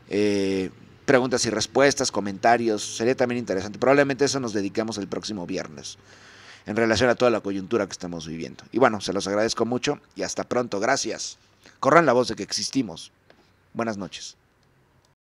eh, preguntas y respuestas, comentarios, sería también interesante. Probablemente eso nos dedicamos el próximo viernes en relación a toda la coyuntura que estamos viviendo. Y bueno, se los agradezco mucho y hasta pronto. Gracias. Corran la voz de que existimos. Buenas noches.